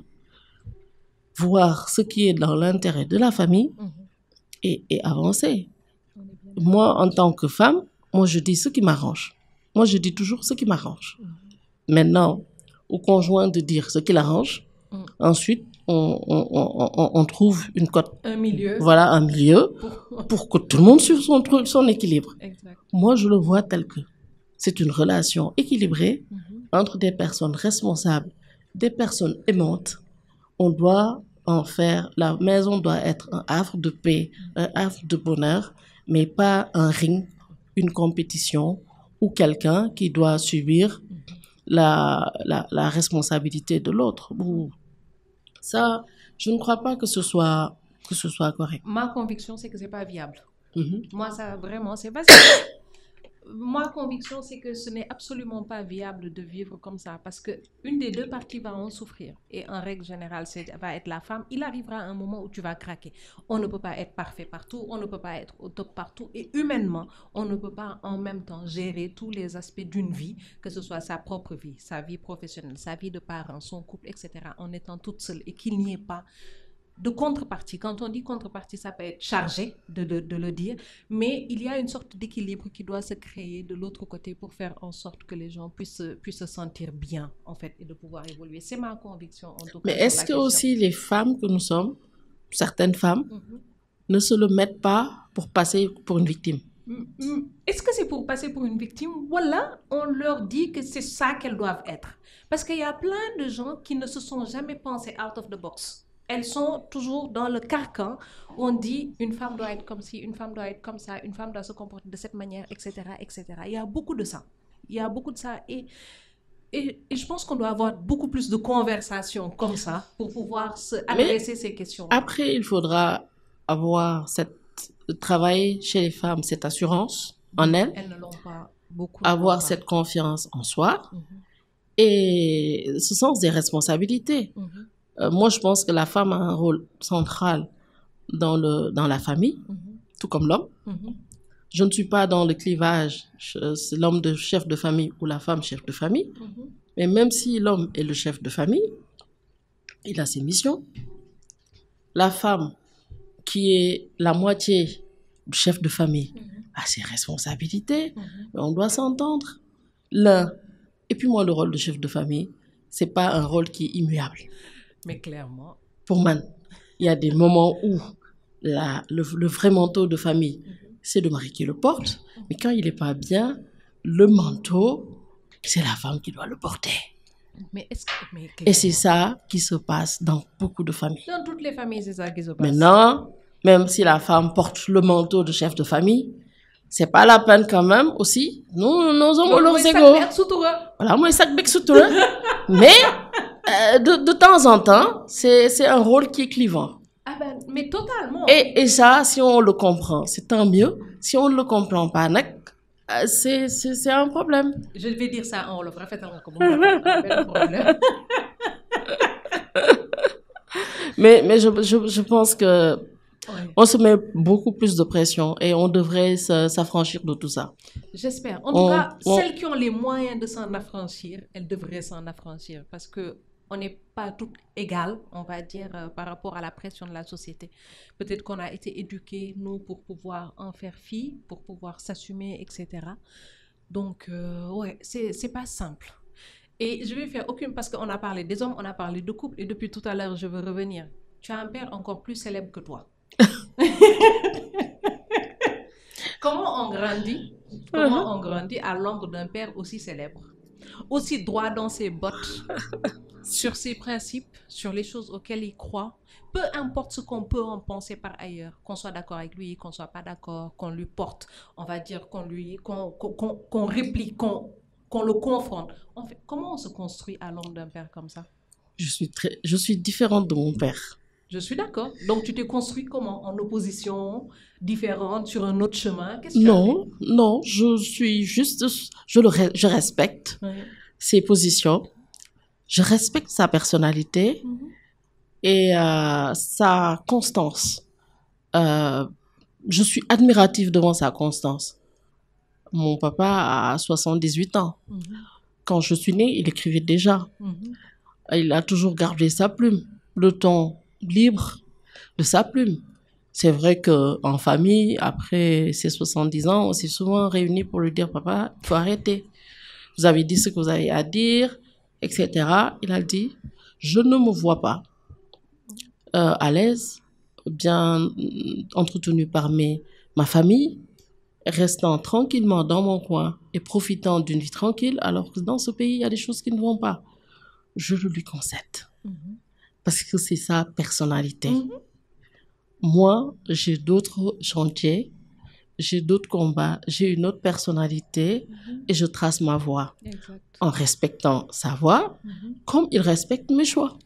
[SPEAKER 1] voir ce qui est dans l'intérêt de la famille et, et avancer. Moi, en tant que femme, moi, je dis ce qui m'arrange. Moi, je dis toujours ce qui m'arrange. Maintenant, au conjoint de dire ce qui l'arrange. Mm. Ensuite, on, trouve une cote. Un milieu. Voilà, un milieu pour, que tout le monde suive son, son équilibre. Moi, je le vois tel que c'est une relation équilibrée mm-hmm. entre des personnes responsables, des personnes aimantes. On doit en faire, la maison doit être un havre de paix, un havre de bonheur, mais pas un ring une compétition ou quelqu'un qui doit subir la, la, responsabilité de l'autre. Ça, je ne crois pas que ce soit, que ce soit correct.
[SPEAKER 3] Ma conviction, c'est que ce n'est pas viable. Mhm. Moi, ça, vraiment, c'est pas Ma conviction, c'est que ce n'est absolument pas viable de vivre comme ça parce que une des deux parties va en souffrir. Et en règle générale, ça va être la femme. Il arrivera un moment où tu vas craquer. On ne peut pas être parfait partout, on ne peut pas être au top partout. Et humainement, on ne peut pas en même temps gérer tous les aspects d'une vie, que ce soit sa propre vie, sa vie professionnelle, sa vie de parents, son couple, etc., en étant toute seule et qu'il n'y ait pas de contrepartie. Quand on dit contrepartie, ça peut être chargé de, le dire, mais il y a une sorte d'équilibre qui doit se créer de l'autre côté pour faire en sorte que les gens puissent, puissent se sentir bien, en fait, et de pouvoir évoluer. C'est ma conviction, en tout cas. Mais est-ce que aussi
[SPEAKER 1] les femmes que nous sommes, certaines femmes, mhm. ne se le mettent pas pour passer pour une victime
[SPEAKER 3] mm, mm. Est-ce que c'est pour passer pour une victime Voilà, on leur dit que c'est ça qu'elles doivent être. Parce qu'il y a plein de gens qui ne se sont jamais pensés out of the box elles sont toujours dans le carcan où on dit une femme doit être comme ci, une femme doit être comme ça, une femme doit se comporter de cette manière, etc. etc. Il y a beaucoup de ça. Il y a beaucoup de ça. Et, et, je pense qu'on doit avoir beaucoup plus de conversations comme ça pour pouvoir se adresser ces questions.
[SPEAKER 1] Après, il faudra avoir cette travail chez les femmes, cette assurance en elles. Elles pas beaucoup. Avoir cette confiance en soi. Mhm. Et ce sens des responsabilités. Mhm. Euh, moi, je pense que la femme a un rôle central dans, le, dans la famille, mhm. tout comme l'homme. Mhm. Je ne suis pas dans le clivage, c'est l'homme de chef de famille ou la femme chef de famille. Mhm. Mais même si l'homme est le chef de famille, il a ses missions. La femme, qui est la moitié du chef de famille, a ses responsabilités. on doit s'entendre. L'un. Et puis moi, le rôle de chef de famille, c'est pas un rôle qui est immuable.
[SPEAKER 3] Mais clairement.
[SPEAKER 1] Pour moi, il y a des moments où le, vrai manteau de famille, c'est le mari qui le porte. Mais quand il n'est pas bien, le manteau, c'est la femme qui doit le porter.
[SPEAKER 3] Mais -ce que, Et c'est
[SPEAKER 1] ça qui se passe dans beaucoup de familles.
[SPEAKER 3] Dans toutes les familles, c'est ça qui se
[SPEAKER 1] passe. Maintenant, même si la femme porte le manteau de chef de famille, c'est pas la peine quand même aussi. Nous, nous avons nos au Voilà, moi, sac Mais euh, de, de, temps en temps, c'est un rôle qui est clivant. Ah
[SPEAKER 3] ben, mais totalement.
[SPEAKER 1] Et, et ça, si on le comprend, c'est tant mieux. Si on ne le comprend pas, euh, c'est un problème.
[SPEAKER 3] Je vais dire ça en on va
[SPEAKER 1] mais mais je, je, pense que On se met beaucoup plus de pression et on devrait s'affranchir de tout ça. J'espère. En tout cas, celles
[SPEAKER 3] qui ont les moyens de s'en affranchir, elles devraient s'en affranchir parce que on n'est pas toutes égales, on va dire, euh, par rapport à la pression de la société. Peut-être qu'on a été éduqués, nous, pour pouvoir en faire fi, pour pouvoir s'assumer, etc. Donc, euh, ouais, c'est pas simple. Et je vais faire aucune, parce qu'on a parlé des hommes, on a parlé de couples et depuis tout à l'heure, je veux revenir. Tu as un père encore plus célèbre que toi. Comment on grandit Comment uh-huh. on grandit à l'ombre d'un père aussi célèbre aussi droit dans ses bottes, sur ses principes, sur les choses auxquelles il croit, peu importe ce qu'on peut en penser par ailleurs, qu'on soit d'accord avec lui, qu'on soit pas d'accord, qu'on lui porte, on va dire qu'on lui, qu'on qu'on réplique, qu'on le confronte. en fait, comment on se construit à l'ombre d'un père comme ça
[SPEAKER 1] je suis, très, je suis différente de mon père.
[SPEAKER 3] Je suis d'accord. Donc, tu t'es construit comment En opposition différente, sur un autre chemin Non,
[SPEAKER 1] non, je suis juste. Je, le, je respecte ses positions. Je respecte sa personnalité mm-hmm. et euh, sa constance. Euh, je suis admirative devant sa constance. Mon papa a 78 ans. Mm-hmm. Quand je suis née, il écrivait déjà.
[SPEAKER 2] Mm-hmm.
[SPEAKER 1] Il a toujours gardé sa plume, le ton libre de sa plume. C'est vrai que en famille, après ses 70 ans, on s'est souvent réunis pour lui dire Papa, il faut arrêter. Vous avez dit ce que vous avez à dire, etc. Il a dit Je ne me vois pas euh, à l'aise, bien entretenu par mes, ma famille, restant tranquillement dans mon coin et profitant d'une vie tranquille, alors que dans ce pays, il y a des choses qui ne vont pas. Je le lui concède parce que c'est sa personnalité. Mm-hmm. Moi, j'ai d'autres chantiers, j'ai d'autres combats, j'ai une autre personnalité mm-hmm. et je trace ma voie en respectant sa voix, mm-hmm. comme il respecte mes choix.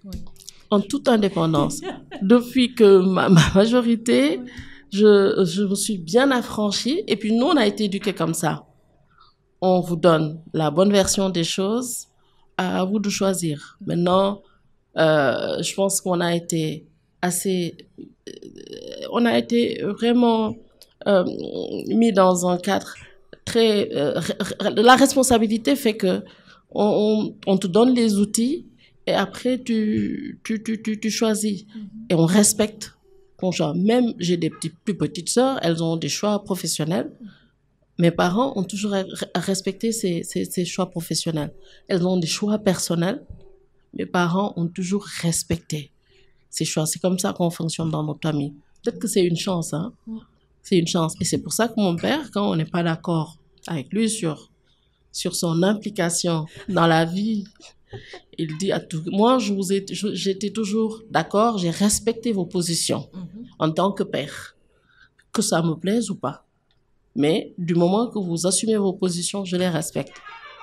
[SPEAKER 1] En toute indépendance. Depuis que ma, majorité, je, je, me suis bien affranchie et puis nous, on a été éduqués comme ça. On vous donne la bonne version des choses, à vous de choisir. Maintenant, euh, je pense qu'on a été assez, euh, on a été vraiment euh, mis dans un cadre très. la responsabilité fait que on, te donne les outils et après tu, tu, choisis mm-hmm. et on respecte ton choix. Même j'ai des petites, plus petites sœurs, elles ont des choix professionnels. Mes parents ont toujours respecté ces choix professionnels. Elles ont des choix personnels mes parents ont toujours respecté ces choix. C'est comme ça qu'on fonctionne dans notre famille. Peut-être que c'est une chance, hein. C'est une chance. Et c'est pour ça que mon père, quand on n'est pas d'accord avec lui sur, sur son implication dans la vie, il dit à tout, moi, je vous j'étais toujours d'accord, j'ai respecté vos positions mm-hmm. en tant que père, que ça me plaise ou pas. Mais du moment que vous assumez vos positions, je les respecte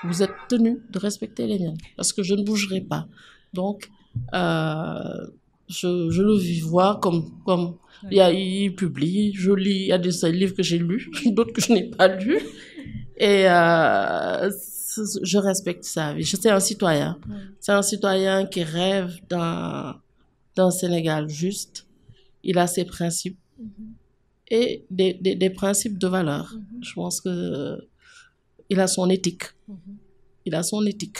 [SPEAKER 1] vous êtes tenu de respecter les miennes parce que je ne bougerai pas. Donc, euh, je, le vois comme comme il, publie, je lis, il y a des livres que j'ai lus, d'autres que je n'ai pas lus, et euh, je respecte sa vie. C'est un citoyen, c'est un citoyen qui rêve d'un Sénégal juste. Il a ses principes mm-hmm. et des, des, des principes de valeur. Mm-hmm. Je pense que il a son éthique. Mhm. Il a son éthique.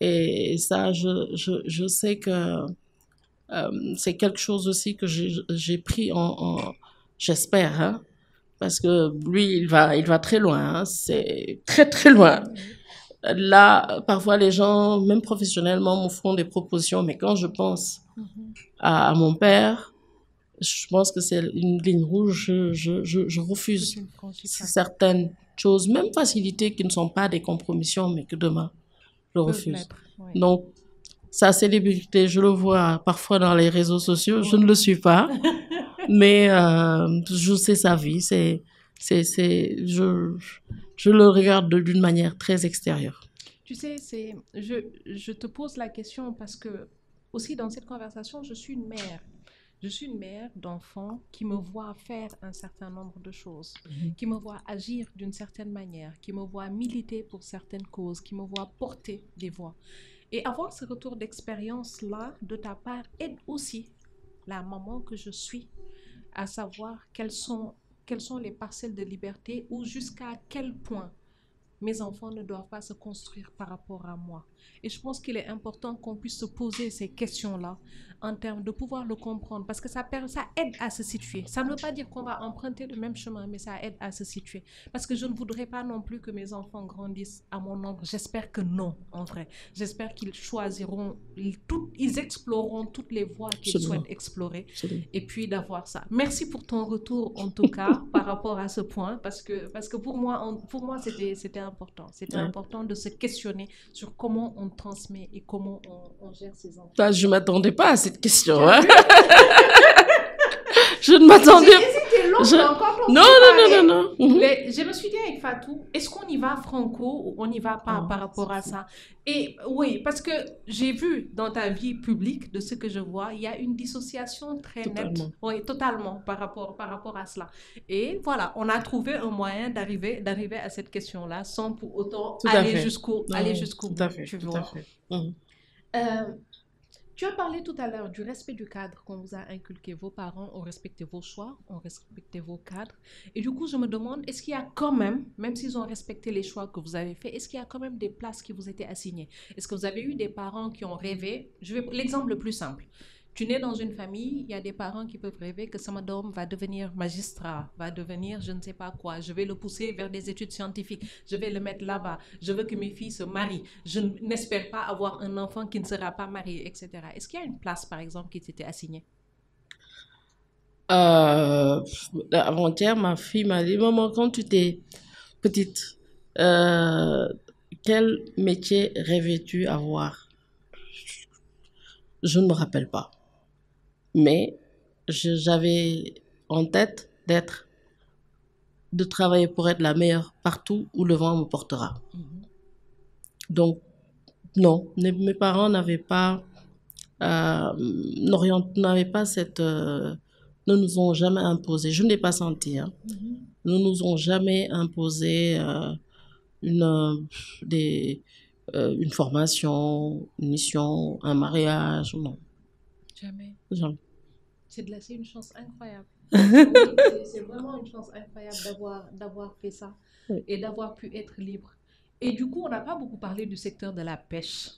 [SPEAKER 1] Et ça, je, sais que euh, c'est quelque chose aussi que j'ai pris en, j'espère, hein. parce que lui, il va, il va très loin, hein. c'est très très loin. Là, parfois, les gens, même professionnellement, me font des propositions, mais quand je pense mhm. à, mon père, je pense que c'est une ligne rouge, je, je refuse certaines choses, même facilité qui ne sont pas des compromissions, mais que demain, je refuse. Donc, sa célébrité, je le vois parfois dans les réseaux sociaux, je ne le suis pas, mais euh, je sais sa vie, c'est, c'est, c'est, je, je le regarde d'une manière très extérieure. Tu
[SPEAKER 3] sais, c'est, je, je te pose la question parce que aussi dans cette conversation, je suis une mère je suis une mère d'enfants qui me voit faire un certain nombre de choses, mhm. qui me voit agir d'une certaine manière, qui me voit militer pour certaines causes, qui me voit porter des voix. Et avoir ce retour d'expérience-là de ta part aide aussi la maman que je suis à savoir quelles quelles sont les parcelles de liberté ou jusqu'à quel point mes enfants ne doivent pas se construire par rapport à moi. Et je pense qu'il est important qu'on puisse se poser ces questions-là en termes de pouvoir le comprendre parce que ça, ça aide à se situer. Ça ne veut pas dire qu'on va emprunter le même chemin, mais ça aide à se situer. Parce que je ne voudrais pas non plus que mes enfants grandissent à mon ombre. J'espère que non, en vrai. J'espère qu'ils choisiront, ils, ils exploreront toutes les voies qu'ils souhaitent explorer et puis d'avoir ça. Merci pour ton retour, en tout cas, par rapport à ce point parce que, parce que pour moi, pour moi c'était important. C'était important de se questionner sur comment on transmet et comment on, gère ses
[SPEAKER 1] enfants ah, Je ne m'attendais pas à cette question. Je ne bah, m'attendais pas. Je... Non, non, non, non,
[SPEAKER 3] non. Mhm. Mais Je me suis dit avec Fatou, est-ce qu'on y va franco ou on n'y va pas ah, par rapport à ça Et oui, parce que j'ai vu dans ta vie publique, de ce que je vois, il y a une dissociation très nette. Oui, totalement par rapport, par rapport à cela. Et voilà, on a trouvé un moyen d'arriver d'arriver à cette question-là sans pour autant aller jusqu'au aller bout.
[SPEAKER 1] Tout à fait. Tu tout mhm.
[SPEAKER 3] euh, tu as parlé tout à l'heure du respect du cadre qu'on vous a inculqué. Vos parents ont respecté vos choix, ont respecté vos cadres. Et du coup, je me demande, est-ce qu'il y a quand même, même s'ils ont respecté les choix que vous avez faits, est-ce qu'il y a quand même des places qui vous étaient assignées Est-ce que vous avez eu des parents qui ont rêvé Je vais l'exemple le plus simple tu nais dans une famille, il y a des parents qui peuvent rêver que Samadom va devenir magistrat, va devenir je ne sais pas quoi, je vais le pousser vers des études scientifiques, je vais le mettre là-bas, je veux que mes filles se marient, je n'espère pas avoir un enfant qui ne sera pas marié, etc. Est-ce qu'il y a une place, par exemple, qui t'était assignée
[SPEAKER 1] euh, Avant-hier, ma fille m'a dit, maman, quand tu étais petite, euh, quel métier rêvais-tu avoir Je ne me rappelle pas. Mais j'avais en tête d'être, de travailler pour être la meilleure partout où le vent me portera. Mm-hmm. Donc, non, mes parents n'avaient pas, euh, n'avaient pas cette, euh, ne nous ont jamais imposé. Je ne l'ai pas senti. Hein. Mm-hmm. Nous nous ont jamais imposé euh, une, euh, des, une formation, une mission, un mariage, non.
[SPEAKER 3] Jamais. C'est une chance incroyable. c'est vraiment une chance incroyable d'avoir fait ça et d'avoir pu être libre. Et du coup, on n'a pas beaucoup parlé du secteur de la pêche.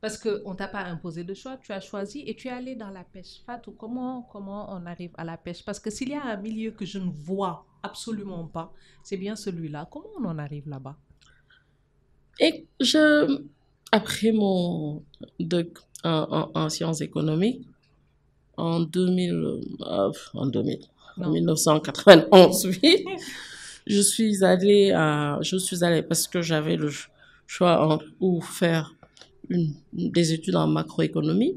[SPEAKER 3] Parce qu'on ne t'a pas imposé de choix, tu as choisi et tu es allé dans la pêche. Fatou, comment, comment on arrive à la pêche Parce que s'il y a un milieu que je ne vois absolument pas, c'est bien celui-là. Comment on en arrive là-bas
[SPEAKER 1] Et je, après mon doc e en sciences économiques, en 2000, euh, ah, en 1991, oui. je suis allée à, je suis allée parce que j'avais le choix entre ou faire une, des études en macroéconomie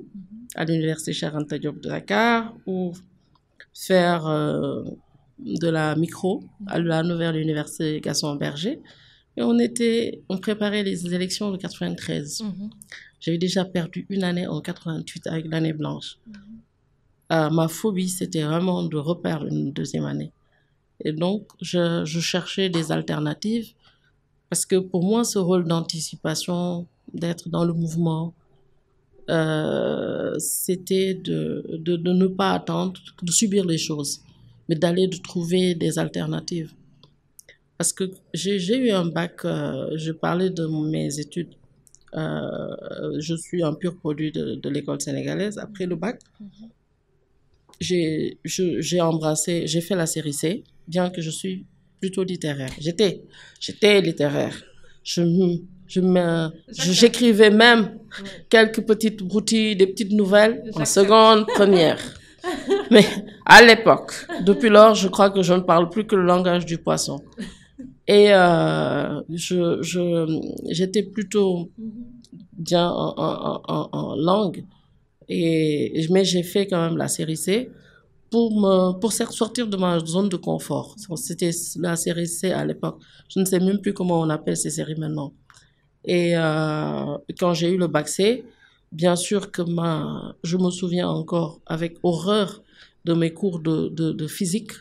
[SPEAKER 1] à l'université Charente Diop de Dakar ou faire euh, de la micro à la nouvelle l'université Gaston Berger. Et on était, on préparait les élections de 93. Mhm. J'avais déjà perdu une année en 88 avec l'année blanche. Mhm. Euh, ma phobie, c'était vraiment de repaire une deuxième année. Et donc, je, cherchais des alternatives parce que pour moi, ce rôle d'anticipation, d'être dans le mouvement, euh, c'était de, de, ne pas attendre, de subir les choses, mais d'aller de trouver des alternatives. Parce que j'ai eu un bac, euh, je parlais de mes études. je suis un pur produit de, l'école sénégalaise après le bac. Mm-hmm j'ai embrassé, j'ai fait la série C, bien que je suis plutôt littéraire. J'étais, j'étais littéraire. Je je j'écrivais même quelques petites broutilles, des petites nouvelles en seconde, première. Mais à l'époque, depuis lors, je crois que je ne parle plus que le langage du poisson. Et euh, je, j'étais plutôt mm-hmm. bien en, en, en, en langue. Et, mais j'ai fait quand même la série C pour, me, pour sortir de ma zone de confort. C'était la série C à l'époque. Je ne sais même plus comment on appelle ces séries maintenant. Et euh, quand j'ai eu le bac C, bien sûr que ma, je me souviens encore avec horreur de mes cours de, de, physique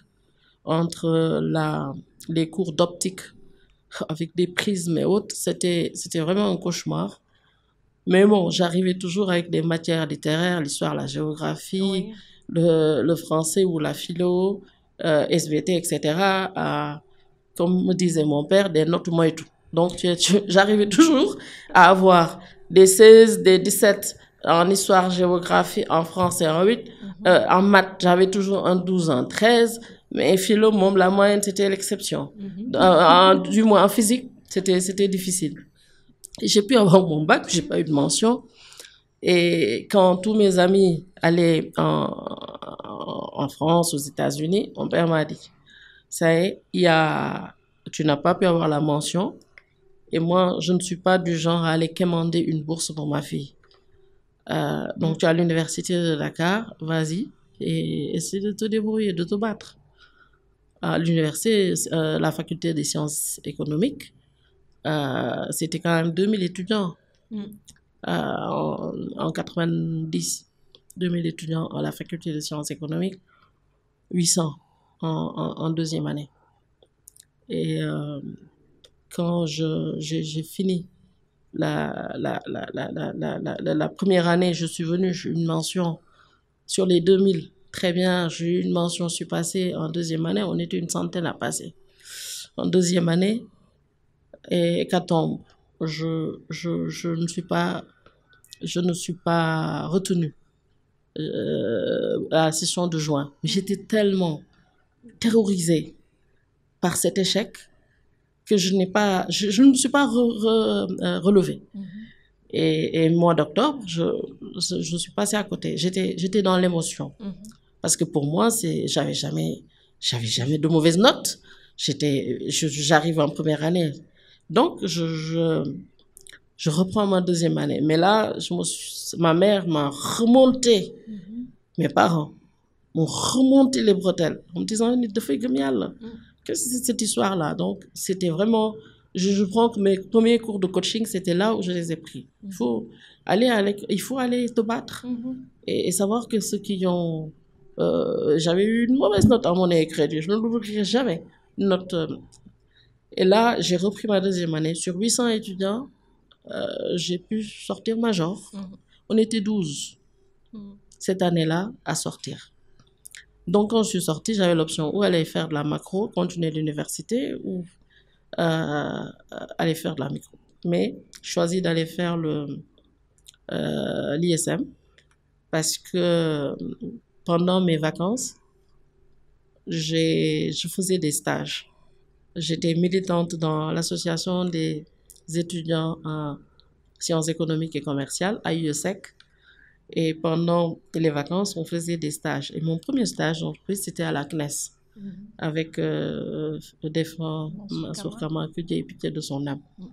[SPEAKER 1] entre la, les cours d'optique avec des prismes et autres. C'était vraiment un cauchemar. Mais bon, j'arrivais toujours avec des matières littéraires, l'histoire, la géographie, le, français ou la philo, euh, SVT, etc. À, comme me disait mon père, des notes moi et tout. Donc, j'arrivais toujours à avoir des 16, des 17 en histoire, géographie, en français, en 8. Mhm. Euh, en maths, j'avais toujours un 12, un 13. Mais philo, la moyenne, c'était l'exception. Mhm. Euh, du moins, en physique, c'était difficile. J'ai pu avoir mon bac, j'ai pas eu de mention. Et quand tous mes amis allaient en, France, aux États-Unis, mon père m'a dit, ça y est, il y a, tu n'as pas pu avoir la mention. Et moi, je ne suis pas du genre à aller commander une bourse pour ma fille. Euh, donc, tu es à l'université de Dakar, vas-y, et essaie de te débrouiller, de te battre. À l'université, euh, la faculté des sciences économiques, euh, c'était quand même 2000 étudiants mm. euh, en, 90. 2000 étudiants à la faculté de sciences économiques, 800 en, deuxième année. Et euh, quand j'ai fini la, la, la, la, première année, je suis venue, j'ai eu une mention sur les 2000. Très bien, j'ai eu une mention, je suis passée en deuxième année, on était une centaine à passer. En deuxième année, et Je, je, je ne suis pas, je ne suis pas retenue euh, à la session de juin. J'étais tellement terrorisée par cet échec que je n'ai pas, je, ne suis pas euh, relevée. Mm-hmm. Et, et mois d'octobre, je, je, suis passée à côté. J'étais, j'étais dans l'émotion. Mm-hmm. Parce que pour moi, c'est, j'avais jamais, j'avais jamais de mauvaises notes. J'étais, j'arrive en première année. Donc, je, je, reprends ma deuxième année. Mais là, je me ma mère m'a remonté, mm-hmm. mes parents m'ont remonté les bretelles en me disant, mm. qu'est-ce que c'est cette histoire-là Donc, c'était vraiment, je, prends que mes premiers cours de coaching, c'était là où je les ai pris. Il faut mm-hmm. aller, avec il faut aller te battre mm-hmm. et, savoir que ceux qui ont... Euh, j'avais eu une mauvaise note en monnaie et crédit, je ne l'oublierai jamais. Notre euh, et là, j'ai repris ma deuxième année. Sur 800 étudiants, euh, j'ai pu sortir major. Mmh. On était 12 mmh. cette année-là à sortir. Donc, quand je suis sortie, j'avais l'option ou aller faire de la macro, continuer l'université, ou euh, euh, aller faire de la micro. Mais j'ai choisi d'aller faire l'ISM parce que pendant mes vacances, je faisais des stages J'étais militante dans l'association des étudiants en sciences économiques et commerciales, à IESEC. Et pendant les vacances, on faisait des stages. Et mon premier stage plus, c'était à la CNES, mm-hmm. avec le euh, euh, défunt Mansour Kama, et puis pitié de son âme. Mm.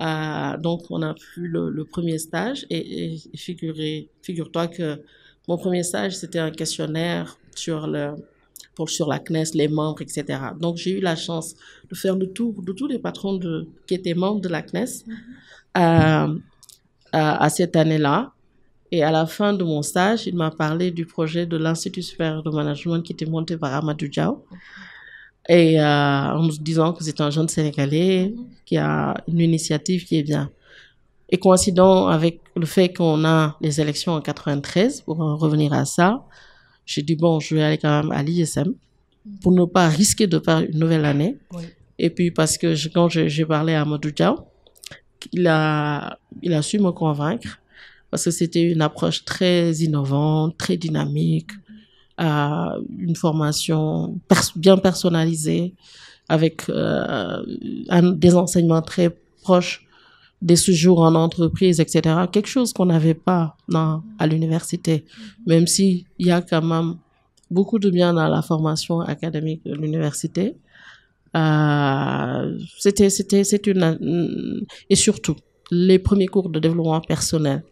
[SPEAKER 1] Ah, donc, on a pu le, premier stage et, et figure-toi que mon premier stage, c'était un questionnaire sur le, sur la CNES, les membres, etc. Donc j'ai eu la chance de faire le tour de tous les patrons de, qui étaient membres de la CNES mm-hmm. euh, à, cette année-là. Et à la fin de mon stage, il m'a parlé du projet de l'Institut supérieur de management qui était monté par Amadou Diao. Mm-hmm. Et euh, en nous disant que c'est un jeune Sénégalais mm-hmm. qui a une initiative qui est bien. Et coïncidant avec le fait qu'on a les élections en 93, pour en revenir à ça, j'ai dit, bon, je vais aller quand même à l'ISM pour ne pas risquer de faire une nouvelle année. Et puis, parce que quand j'ai parlé à Modou il a, il a su me convaincre parce que c'était une approche très innovante, très dynamique, euh, une formation bien personnalisée avec euh, des enseignements très proches des séjours en entreprise, etc. Quelque chose qu'on n'avait pas dans, à l'université, mm-hmm. même s'il y a quand même beaucoup de bien dans la formation académique de l'université. Euh, c'était, c'est une, mm, et surtout, les premiers cours de développement personnel.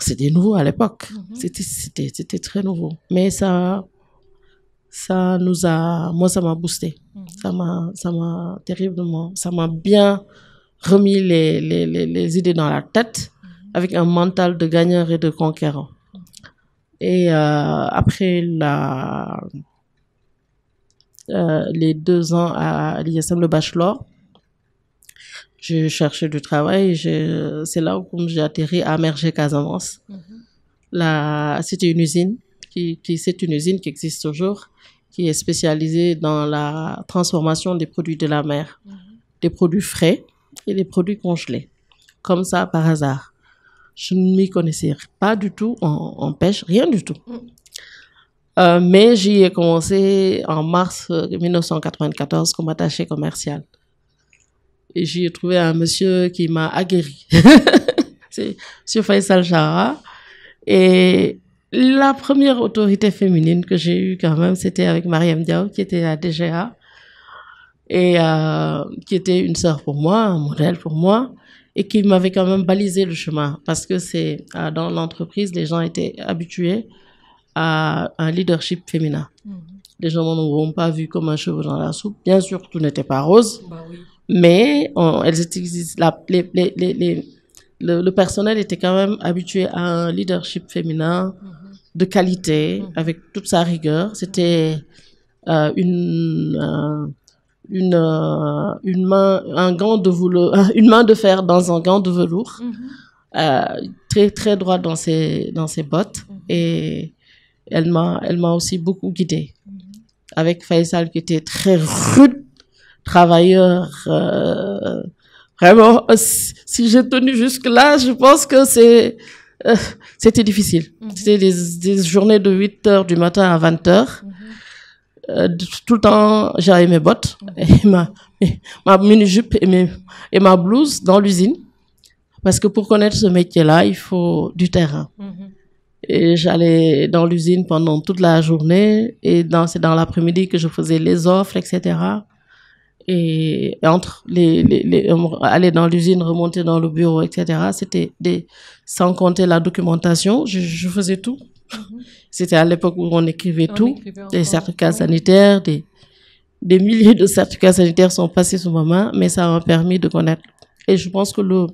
[SPEAKER 1] C'était nouveau à l'époque. Mm-hmm. C'était, très nouveau. Mais ça, ça nous a, moi, ça m'a boosté. Mm-hmm. Ça m'a, ça m'a terriblement, ça m'a bien, remis les, les, les, idées dans la tête mhm. avec un mental de gagnant et de conquérant. Et euh, après la, euh, les deux ans à l'ISM, le bachelor, je cherchais du travail. C'est là où j'ai atterri à Merger Casamance. Mhm. C'était une usine qui, qui c'est une usine qui existe toujours, qui est spécialisée dans la transformation des produits de la mer, mhm. des produits frais et les produits congelés, comme ça par hasard. Je ne m'y connaissais pas du tout en, pêche, rien du tout. Mm. Euh, mais j'y ai commencé en mars 1994 euh, comme attaché commercial. Et j'y ai trouvé un monsieur qui m'a aguerri. C'est M. Faisal Jara. Et la première autorité féminine que j'ai eue quand même, c'était avec Mariam Diaw, qui était à DGA et euh, qui était une sœur pour moi, un modèle pour moi, et qui m'avait quand même balisé le chemin, parce que c'est euh, dans l'entreprise, les gens étaient habitués à un leadership féminin. Mhm. Les gens ne pas vu comme un cheveu dans la soupe. Bien sûr, tout n'était pas rose, bah mais elles la, le, personnel était quand même habitué à un leadership féminin mhm. de qualité, mhm. avec toute sa rigueur. C'était euh, une une, euh, une main, un gant de velours, une main de fer dans un gant de velours, mhm. euh, très très droit dans ses dans ses bottes mhm. et elle m'a elle m'a aussi beaucoup guidée mhm. avec Faisal qui était très rude, travailleur. Euh, vraiment, si j'ai tenu jusque là, je pense que c'est c'était difficile. C'était des, des, journées de 8 heures du matin à 20 h euh, tout le temps, j'avais mes bottes, ma, mini-jupe et, et ma blouse dans l'usine. Parce que pour connaître ce métier-là, il faut du terrain. Mm-hmm. Et j'allais dans l'usine pendant toute la journée et dans, c'est dans l'après-midi que je faisais les offres, etc. Et, entre les, aller dans l'usine, remonter dans le bureau, etc. C'était sans compter la documentation, je faisais tout. Mmh. C'était à l'époque où on écrivait tout, des certificats sanitaires, des, milliers de certificats sanitaires sont passés sous ma main, mais ça m'a permis de connaître. Et je pense que le,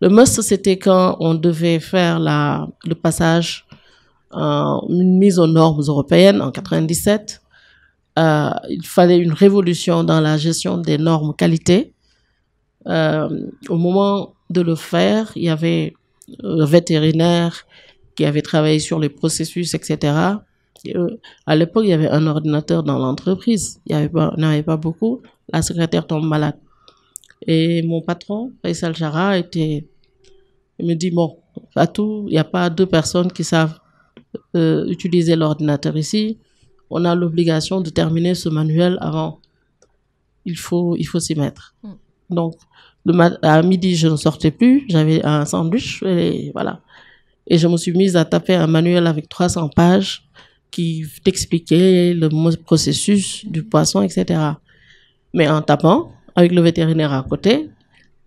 [SPEAKER 1] le must, c'était quand on devait faire la, le passage, euh, une mise aux normes européennes en 97. Euh, il fallait une révolution dans la gestion des normes qualité. Euh, au moment de le faire, il y avait le vétérinaire, qui avait travaillé sur les processus, etc. Euh, à l'époque, il y avait un ordinateur dans l'entreprise. Il n'y avait pas, avait pas beaucoup. La secrétaire tombe malade. Et mon patron, Faisal Jara, était, il me dit, bon, à tout, il n'y a pas deux personnes qui savent euh, utiliser l'ordinateur ici. On a l'obligation de terminer ce manuel avant. Il faut, il faut s'y mettre. Mm. Donc, le à midi, je ne sortais plus. J'avais un sandwich et voilà. Et je me suis mise à taper un manuel avec 300 pages qui t'expliquait le processus du poisson, etc. Mais en tapant avec le vétérinaire à côté,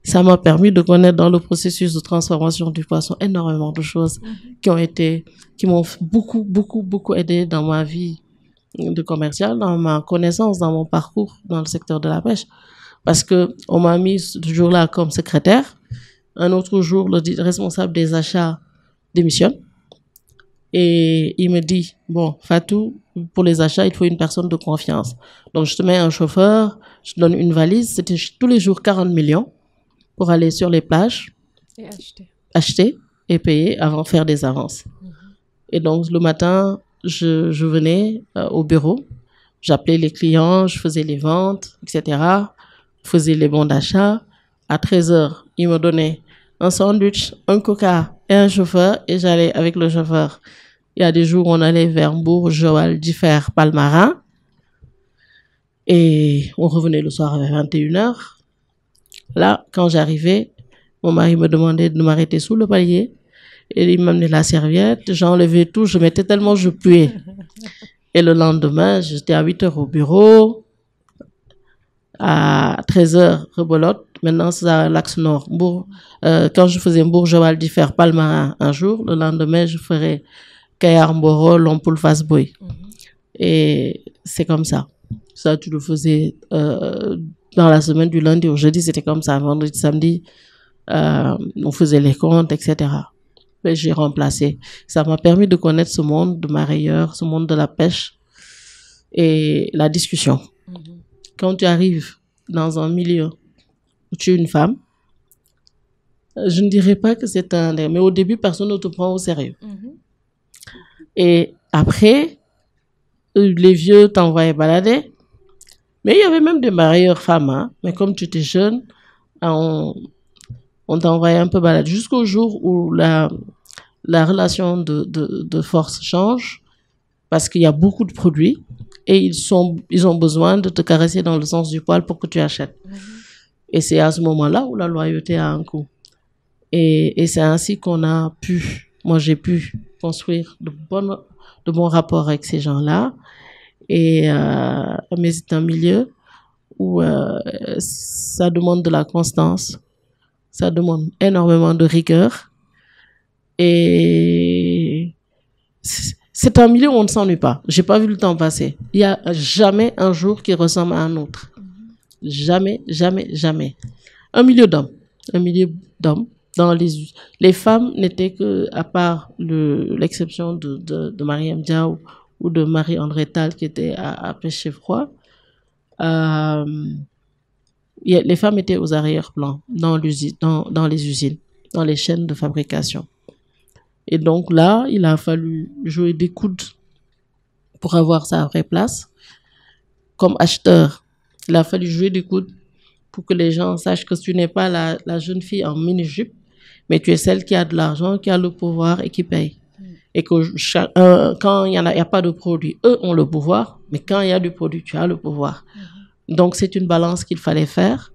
[SPEAKER 1] ça m'a permis de connaître dans le processus de transformation du poisson énormément de choses mm-hmm. qui ont été, qui m'ont beaucoup, beaucoup, beaucoup aidé dans ma vie de commercial, dans ma connaissance, dans mon parcours dans le secteur de la pêche. Parce que on m'a mis ce jour-là comme secrétaire. Un autre jour, le responsable des achats démissionne. Et il me dit, bon, Fatou, pour les achats, il faut une personne de confiance. Donc, je te mets un chauffeur, je donne une valise. C'était tous les jours 40 millions pour aller sur les plages. acheter. et payer avant faire des avances. Mm-hmm. Et donc, le matin, je, venais euh, au bureau. J'appelais les clients, je faisais les ventes, etc. Je faisais les bons d'achat. À 13 h il me donnait un sandwich, un coca et un chauffeur et j'allais avec le chauffeur. Il y a des jours on allait vers bourg Joal, Differ, Palmarin et on revenait le soir à 21h. Là, quand j'arrivais, mon mari me demandait de m'arrêter sous le palier et il m'amenait la serviette, j'enlevais tout, je mettais tellement je puais. Et le lendemain, j'étais à 8h au bureau, à 13h, rebolote, Maintenant, c'est à l'axe nord. quand je faisais bourg aller faire palmar un jour, le lendemain, je ferais Kayar Mboro, Lompoul Fasboy. Mhm. Et c'est comme ça. Ça, tu le faisais euh, dans la semaine du lundi au jeudi, c'était comme ça. Vendredi, samedi, euh, on faisait les comptes, etc. Mais j'ai remplacé. Ça m'a permis de connaître ce monde de marailleur, ce monde de la pêche et la discussion. Mhm. Quand tu arrives dans un milieu tu es une femme. Je ne dirais pas que c'est un... Mais au début, personne ne te prend au sérieux. Mm-hmm. Et après, les vieux t'envoyaient balader. Mais il y avait même des marieurs femmes. Hein. Mais comme tu étais jeune, hein, on, on t'envoyait un peu balader. Jusqu'au jour où la, relation de, force change, parce qu'il y a beaucoup de produits et ils, sont, ils ont besoin de te caresser dans le sens du poil pour que tu achètes. Mm-hmm. Et c'est à ce moment-là où la loyauté a un coût. Et, c'est ainsi qu'on a pu, moi j'ai pu construire de, de bons rapports avec ces gens-là. Et, euh, mais c'est un milieu où euh, ça demande de la constance, ça demande énormément de rigueur. Et c'est un milieu où on ne s'ennuie pas. J'ai pas vu le temps passer. Il n'y a jamais un jour qui ressemble à un autre. Jamais, jamais, jamais. Un milieu d'hommes. Un milieu d'hommes. Dans les, les femmes n'étaient que, à part l'exception de, de, de Mariam ou de Marie-André Tal qui était à, à Pêcher Froid, euh, les femmes étaient aux arrière-plans dans, dans, dans les usines, dans les chaînes de fabrication. Et donc là, il a fallu jouer des coudes pour avoir sa vraie place. Comme acheteur, il a fallu jouer du coup pour que les gens sachent que tu n'es pas la, jeune fille en mini-jupe, mais tu es celle qui a de l'argent, qui a le pouvoir et qui paye. Mm. Et que euh, quand il n'y a, pas de produit, eux ont le pouvoir, mais quand il y a du produit, tu as le pouvoir. Mm-hmm. Donc c'est une balance qu'il fallait faire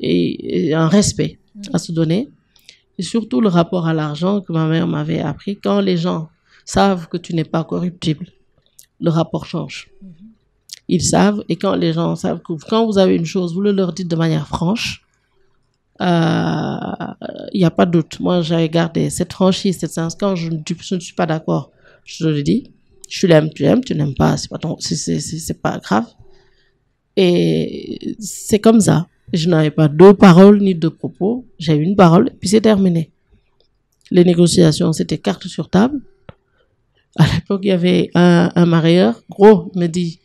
[SPEAKER 1] et, un respect mm. à se donner. Et surtout le rapport à l'argent que ma mère m'avait appris. Quand les gens savent que tu n'es pas corruptible, le rapport change. Mm ils savent. Et quand les gens savent que quand vous avez une chose, vous le leur dites de manière franche, euh, il y n'y a pas de doute. Moi, j'avais gardé cette franchise, cette sens. Quand je, je ne suis pas d'accord, je le dis. je l'aime tu l'aimes, tu n'aimes pas, c'est pas, c'est, pas grave. Et c'est comme ça. Je n'avais pas deux paroles ni deux propos. J'ai une parole, puis c'est terminé. Les négociations, c'était carte sur table. À l'époque, il y avait un, un gros, me dit,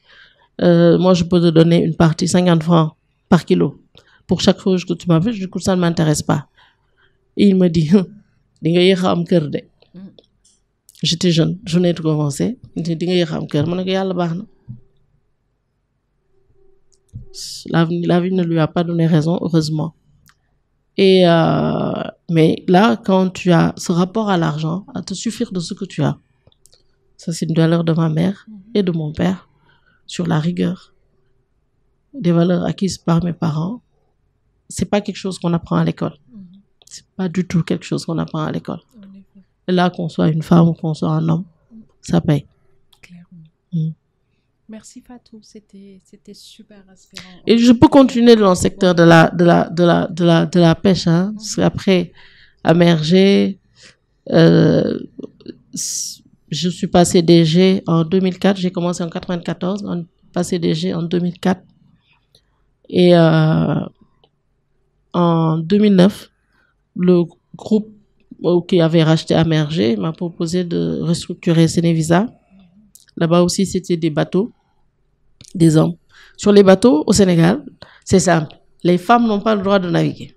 [SPEAKER 1] euh, moi je peux te donner une partie, 50 francs par kilo. Pour chaque fois que tu m'as vu du coup ça ne m'intéresse pas. Et il me dit, j'étais jeune, je n'ai tout commencé. Il dit, la vie, la vie ne lui a pas donné raison, heureusement. Et euh, mais là, quand tu as ce rapport à l'argent, à te suffire de ce que tu as, ça c'est une douleur de ma mère et de mon père sur la rigueur, des valeurs acquises par mes parents, c'est pas quelque chose qu'on apprend à l'école. Mhm. C'est pas du tout quelque chose qu'on apprend à l'école. Là, qu'on soit une femme ou qu'on soit un homme, ça paye. Mm.
[SPEAKER 3] Merci Fatou, c'était super inspirant.
[SPEAKER 1] Et je peux continuer dans le secteur de la, de la, de la, de la, pêche, après hein. mhm. parce à merger, euh, je suis passé DG en 2004. J'ai commencé en 94, passé DG en 2004. Et euh, en 2009, le groupe euh, qui avait racheté Merger m'a proposé de restructurer Sénévisa. Là-bas aussi, c'était des bateaux, des hommes. Sur les bateaux au Sénégal, c'est simple. Les femmes n'ont pas le droit de naviguer.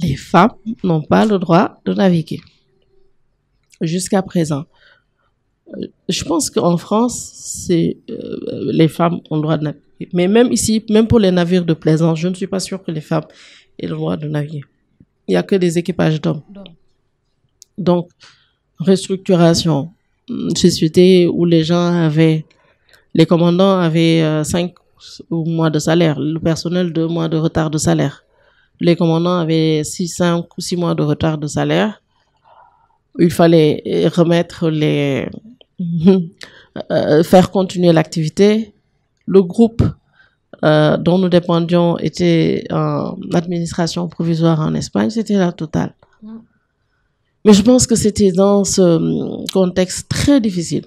[SPEAKER 1] Les femmes n'ont pas le droit de naviguer jusqu'à présent. Euh, je pense qu'en France, c'est euh, les femmes ont le droit de naviguer. Mais même ici, même pour les navires de plaisance, je ne suis pas sûre que les femmes aient le droit de naviguer. Il n'y a que des équipages d'hommes. Donc, restructuration, société où les gens avaient, les commandants avaient 5 euh, ou mois de salaire, le personnel deux mois de retard de salaire. Les commandants avaient 6 cinq ou six mois de retard de salaire il fallait remettre les, euh, faire continuer l'activité. Le groupe euh, dont nous dépendions était en administration provisoire en Espagne, c'était la totale. Mm. Mais je pense que c'était dans ce euh, contexte très difficile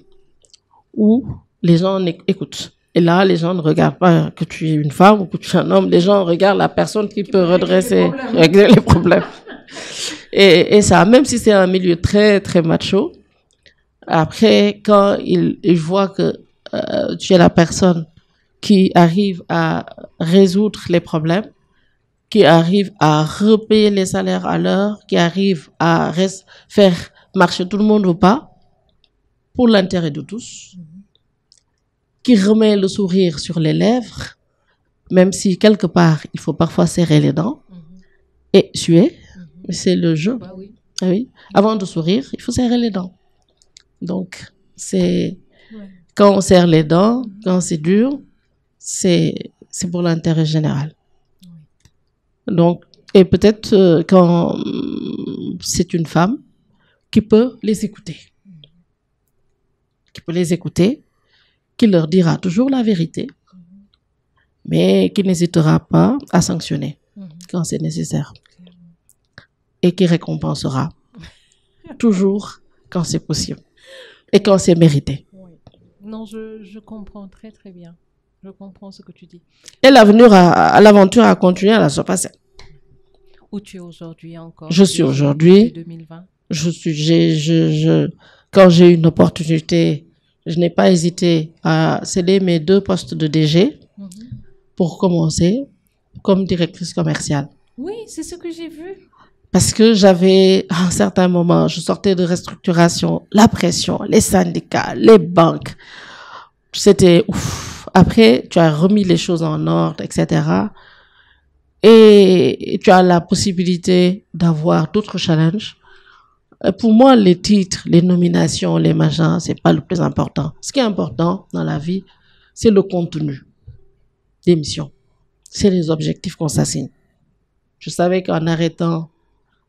[SPEAKER 1] où les gens écoutent. Et là, les gens ne regardent pas que tu es une femme ou que tu es un homme. Les gens regardent la personne qui, qui peut redresser, régler les problèmes et, ça, même si c'est un milieu très, très macho, après, quand il, voit que euh, tu es la personne qui arrive à résoudre les problèmes, qui arrive à repayer les salaires à l'heure, qui arrive à faire marcher tout le monde ou pas, pour l'intérêt de tous, qui remet le sourire sur les lèvres, même si quelque part il faut parfois serrer les dents et suer c'est le jeu. Bah ah oui. Avant de sourire, il faut serrer les dents. Donc, c'est quand on serre les dents, quand c'est dur, c'est pour l'intérêt général. Donc, et peut-être euh, quand mm, c'est une femme qui peut les écouter, mm. qui peut les écouter, qui leur dira toujours la vérité, mm. mais qui n'hésitera pas à sanctionner quand c'est nécessaire et qui récompensera toujours quand c'est possible et quand c'est mérité.
[SPEAKER 3] Non, je, comprends très très bien. Je comprends ce que tu dis.
[SPEAKER 1] Et l'avenir, l'aventure a continué à la passer.
[SPEAKER 3] Où tu es aujourd'hui encore
[SPEAKER 1] Je suis aujourd'hui. 2020. Je suis, je, quand j'ai eu une opportunité, je n'ai pas hésité à céder mes deux postes de DG mhm. pour commencer comme directrice commerciale.
[SPEAKER 3] Oui, c'est ce que j'ai vu
[SPEAKER 1] parce que j'avais, à un certain moment, je sortais de restructuration, la pression, les syndicats, les banques. C'était ouf. Après, tu as remis les choses en ordre, etc. Et tu as la possibilité d'avoir d'autres challenges. Pour moi, les titres, les nominations, les machins, c'est pas le plus important. Ce qui est important dans la vie, c'est le contenu des missions. C'est les objectifs qu'on s'assigne. Je savais qu'en arrêtant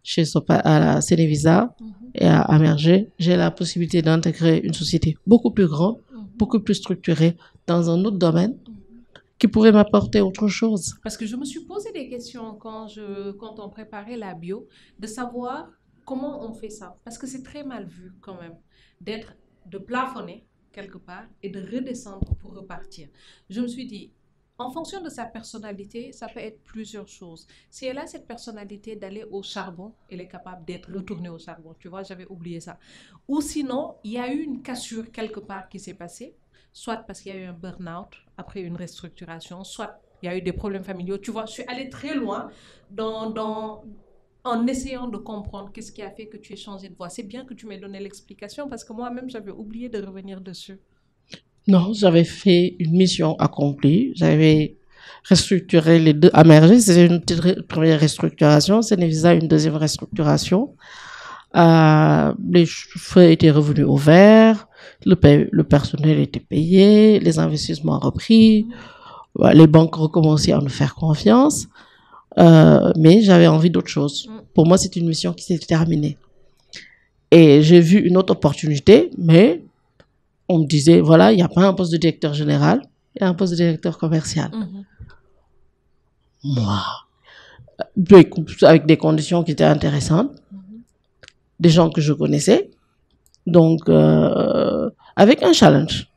[SPEAKER 1] chez Sopa, à la Sénévisa mhm. et à Amerger, j'ai la possibilité d'intégrer une société beaucoup plus grande, mhm. beaucoup plus structurée dans un autre domaine qui pourrait m'apporter autre chose.
[SPEAKER 3] Parce que je me suis posé des questions quand, quand on préparait la bio, de savoir comment on fait ça. Parce que c'est très mal vu quand même d'être, de plafonner quelque part et de redescendre pour repartir. Je me suis dit, en fonction de sa personnalité, ça peut être plusieurs choses. Si elle a cette personnalité d'aller au charbon, elle est capable d'être retournée au charbon. Tu vois, j'avais oublié ça. Ou sinon, il y a eu une cassure quelque part qui s'est passée, soit parce qu'il y a eu un burn-out après une restructuration, soit il y a eu des problèmes familiaux. Tu vois, je suis allée très loin en essayant de comprendre qu'est-ce qui a fait que tu aies changé de voix. C'est bien que tu m'aies donné l'explication parce que moi-même, j'avais oublié de revenir dessus.
[SPEAKER 1] Non, j'avais fait une mission accomplie. J'avais restructuré les deux amergés C'était une première restructuration. C'est une deuxième restructuration. Euh, les feux étaient revenus au vert. Le, personnel était payé. Les investissements repris. Les banques recommençaient à nous faire confiance. Euh, mais j'avais envie d'autre chose. Mm. Pour moi, c'est une mission qui s'est terminée. Et j'ai vu une autre opportunité, mais on me disait, voilà, il n'y a pas un poste de directeur général, il y a un poste de directeur commercial. Mm-hmm. Moi, euh, avec des conditions qui étaient intéressantes, mm-hmm. des gens que je connaissais, donc euh, avec un challenge.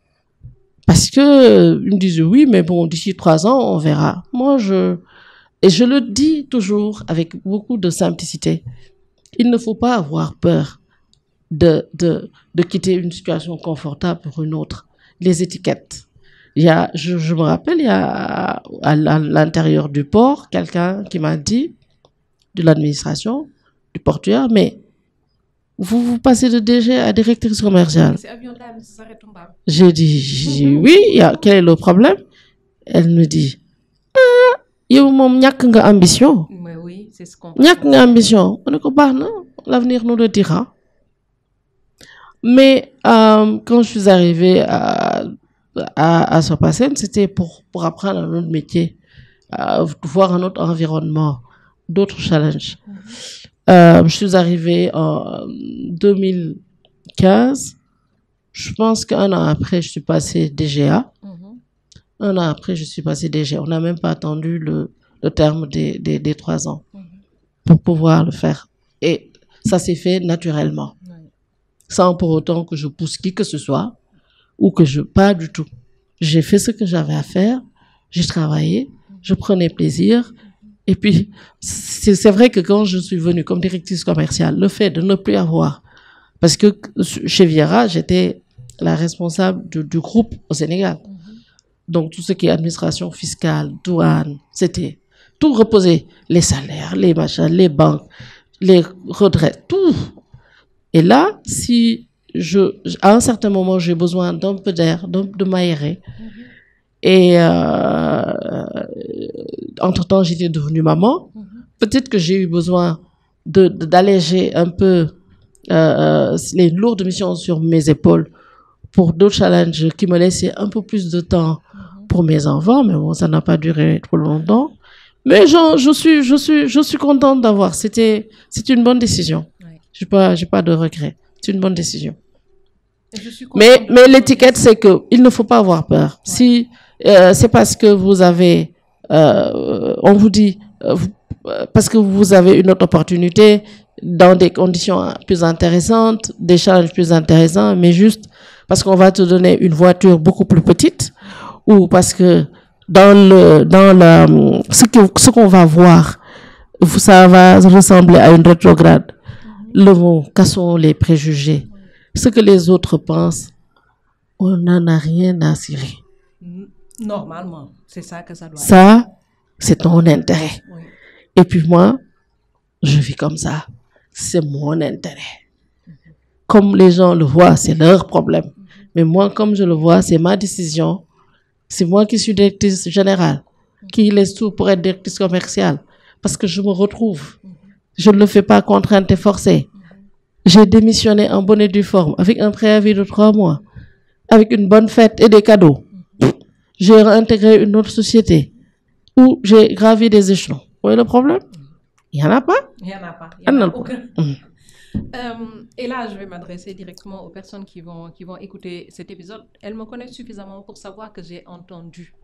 [SPEAKER 1] Parce que euh, ils me disent oui, mais bon, d'ici trois ans, on verra. Moi, je et je le dis toujours avec beaucoup de simplicité. Il ne faut pas avoir peur de, de, de, quitter une situation confortable pour une autre. Les étiquettes. Il y a, je, me rappelle, il y a à, l'intérieur du port quelqu'un qui m'a dit, de l'administration, du portuaire, mais vous, vous passez de DG à directrice commerciale. J'ai dit, oui, quel est le problème Elle me dit, il ah, yow a une ambition. mais oui c'est ce ambition on ne bah, l'avenir nous le dira. Mais euh, quand je suis arrivée à, à, à c'était pour, pour apprendre un autre métier, euh, voir un autre environnement, d'autres challenges. Euh, je suis arrivée en 2015. Je pense qu'un an après, je suis passée DGA. Mm-hmm. Un an après, je suis passée DGA. On n'a même pas attendu le, le terme des, des, trois ans mm-hmm. pour pouvoir le faire. Et ça s'est fait naturellement sans pour autant que je pousse qui que ce soit ou que je pas du tout. J'ai fait ce que j'avais à faire, j'ai travaillé, je prenais plaisir. Et puis, c'est vrai que quand je suis venue comme directrice commerciale, le fait de ne plus avoir, parce que chez Viera, j'étais la responsable du, groupe au Sénégal. Donc, tout ce qui est administration fiscale, douane, c'était tout reposer, Les salaires, les machins, les banques, les retraites, tout et là, si je, à un certain moment, j'ai besoin d'un peu d'air, de m'aérer. Mm-hmm. Et euh, entre-temps, j'étais devenue maman. Mm-hmm. Peut-être que j'ai eu besoin d'alléger de, un peu euh, euh, les lourdes missions sur mes épaules pour d'autres challenges qui me laissaient un peu plus de temps mm-hmm. pour mes enfants. Mais bon, ça n'a pas duré trop longtemps. Mais je, suis, je, suis, je suis contente d'avoir. C'était une bonne décision. Je n'ai pas, pas de regrets. C'est une bonne décision. Mais, mais l'étiquette, c'est qu'il ne faut pas avoir peur. Si euh, c'est parce que vous avez, euh, on vous dit, euh, parce que vous avez une autre opportunité dans des conditions plus intéressantes, des charges plus intéressants, mais juste parce qu'on va te donner une voiture beaucoup plus petite ou parce que dans le dans ce qu'on va voir, ça va ressembler à une rétrograde Levons, sont les préjugés. Ce que les autres pensent, on n'en a rien à cirer.
[SPEAKER 3] Normalement, c'est ça que ça doit être. Ça,
[SPEAKER 1] c'est ton intérêt. Et puis moi, je vis comme ça. C'est mon intérêt. Comme les gens le voient, c'est leur problème. Mais moi, comme je le vois, c'est ma décision. C'est moi qui suis directrice générale, qui laisse tout pour être directrice commerciale, parce que je me retrouve. Je ne le fais pas contrainte et forcée. J'ai démissionné en bonne et due forme, avec un préavis de trois mois, avec une bonne fête et des cadeaux. J'ai réintégré une autre société où j'ai gravi des échelons. Vous voyez le problème Il n'y en a pas. Il n'y en a pas. Il n'y en a, aucun. Mm.
[SPEAKER 3] Euh, et là, je vais m'adresser directement aux personnes qui vont, qui vont écouter cet épisode. Elles me connaissent suffisamment pour savoir que j'ai entendu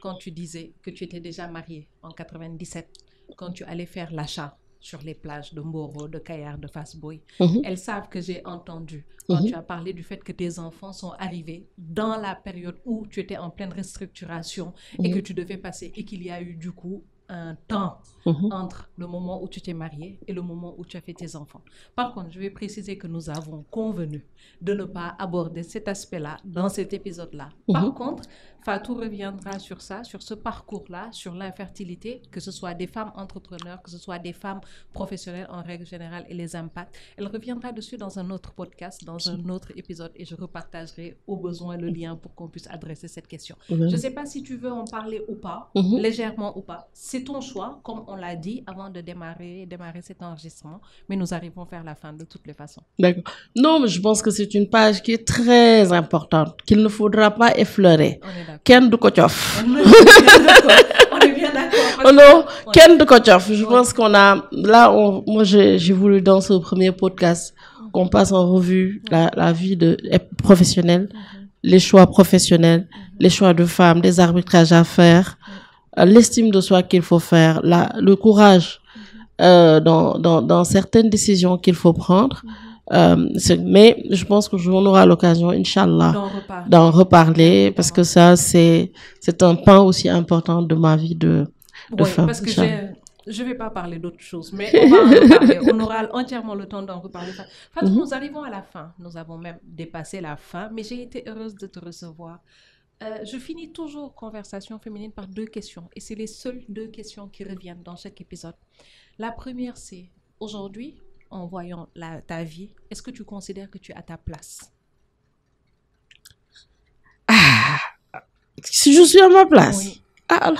[SPEAKER 3] quand tu disais que tu étais déjà mariée en 97, quand tu allais faire l'achat sur les plages de Moro, de Kayar, de Fassboy. Mhm. Elles savent que j'ai entendu quand mhm. tu as parlé du fait que tes enfants sont arrivés dans la période où tu étais en pleine restructuration et mhm. que tu devais passer et qu'il y a eu du coup un temps mhm. entre le moment où tu t'es marié et le moment où tu as fait tes enfants. Par contre, je vais préciser que nous avons convenu de ne pas aborder cet aspect-là dans cet épisode-là. Mhm. Par contre, Fatou reviendra sur ça, sur ce parcours-là, sur l'infertilité, que ce soit des femmes entrepreneurs, que ce soit des femmes professionnelles en règle générale et les impacts. Elle reviendra dessus dans un autre podcast, dans un autre épisode et je repartagerai au besoin le lien pour qu'on puisse adresser cette question. Mhm. Je ne sais pas si tu veux en parler ou pas, légèrement ou pas. C'est ton choix, comme on l'a dit avant de démarrer, démarrer cet enregistrement, mais nous arrivons vers la fin de toutes les façons.
[SPEAKER 1] D'accord. Non, mais je pense que c'est une page qui est très importante, qu'il ne faudra pas effleurer. Ken Dukotchoff. On est bien d'accord. Oh non, Ken Dukotchoff. Je pense qu'on a. Là, moi, j'ai voulu dans ce premier podcast qu'on passe en revue la, vie de, eh, professionnelle, mm-hmm. les choix professionnels, mm-hmm. les choix de femmes, les arbitrages à faire. Mm-hmm. Euh, l'estime de soi qu'il faut faire, le courage euh, dans, dans, certaines décisions qu'il faut prendre. Mm-hmm. Euh, mais je pense que aura l'occasion, Inch'Allah, d'en reparler. parce que ça, c'est un point aussi important de ma vie de, de oui, Parce que
[SPEAKER 3] je ne vais pas parler d'autre chose, mais on, aura entièrement le temps d'en reparler. Enfin mm-hmm. nous arrivons à la fin. Nous avons même dépassé la fin, mais j'ai été heureuse de te recevoir. Euh, je finis toujours Conversation féminine par deux questions, et c'est les seules deux questions qui reviennent dans chaque épisode. La première, c'est aujourd'hui, en voyant ta vie, est-ce que tu considères que tu es à ta place
[SPEAKER 1] ah, Si je suis à ma place, ah,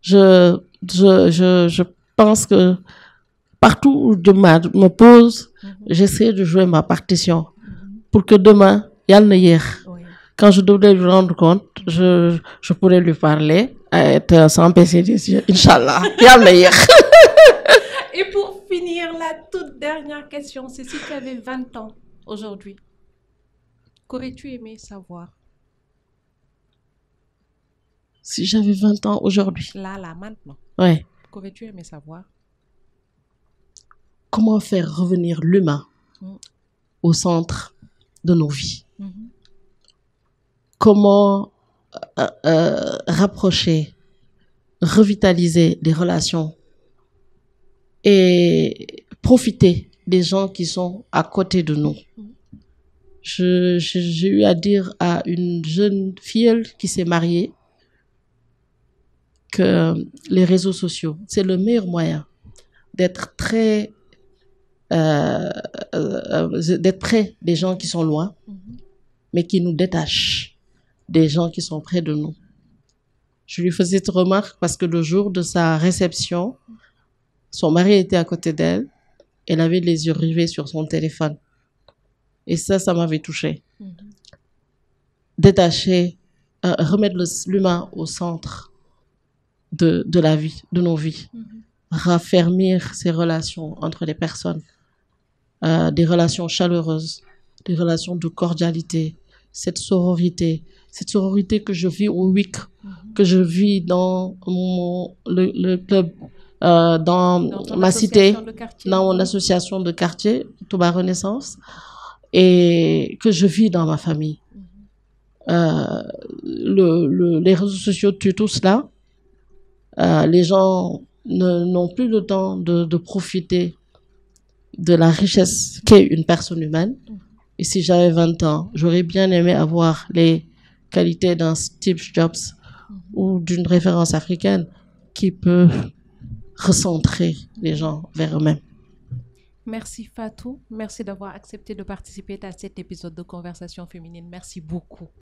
[SPEAKER 1] Je, je, je, pense que partout où je me pose, mhm. j'essaie de jouer ma partition mhm. pour que demain, a le hier quand je devrais lui rendre compte, je, je pourrais lui parler, être sans yeux, Inch'Allah.
[SPEAKER 3] Et pour finir, la toute dernière question, c'est si tu avais 20 ans aujourd'hui, qu'aurais-tu aimé savoir
[SPEAKER 1] Si j'avais 20 ans aujourd'hui.
[SPEAKER 3] Là, là, maintenant. Ouais. Qu'aurais-tu aimé savoir
[SPEAKER 1] Comment faire revenir l'humain mm. au centre de nos vies mm-hmm comment euh, euh, rapprocher, revitaliser les relations et profiter des gens qui sont à côté de nous. J'ai eu à dire à une jeune fille qui s'est mariée que les réseaux sociaux, c'est le meilleur moyen d'être très euh, d'être près des gens qui sont loin, mm-hmm. mais qui nous détachent des gens qui sont près de nous. Je lui faisais cette remarque parce que le jour de sa réception, son mari était à côté d'elle. Elle avait les yeux rivés sur son téléphone. Et ça, ça m'avait touchée. Détacher, euh, remettre l'humain au centre de, la vie, de nos vies. Raffermir ces relations entre les personnes. Euh, des relations chaleureuses, des relations de cordialité, cette sororité, cette sororité que je vis au WIC, que je vis dans le, club, euh, dans, ma cité, dans mon association de quartier, Touba Renaissance, et que je vis dans ma famille. Euh, les réseaux sociaux tuent tout cela. Euh, les gens n'ont plus le temps de, de, profiter de la richesse qu'est une personne humaine. Et si j'avais 20 ans, j'aurais bien aimé avoir les qualité d'un Steve Jobs mhm. ou d'une référence africaine qui peut recentrer les gens vers eux-mêmes.
[SPEAKER 3] Merci Fatou, merci d'avoir accepté de participer à cet épisode de Conversation féminine. Merci beaucoup.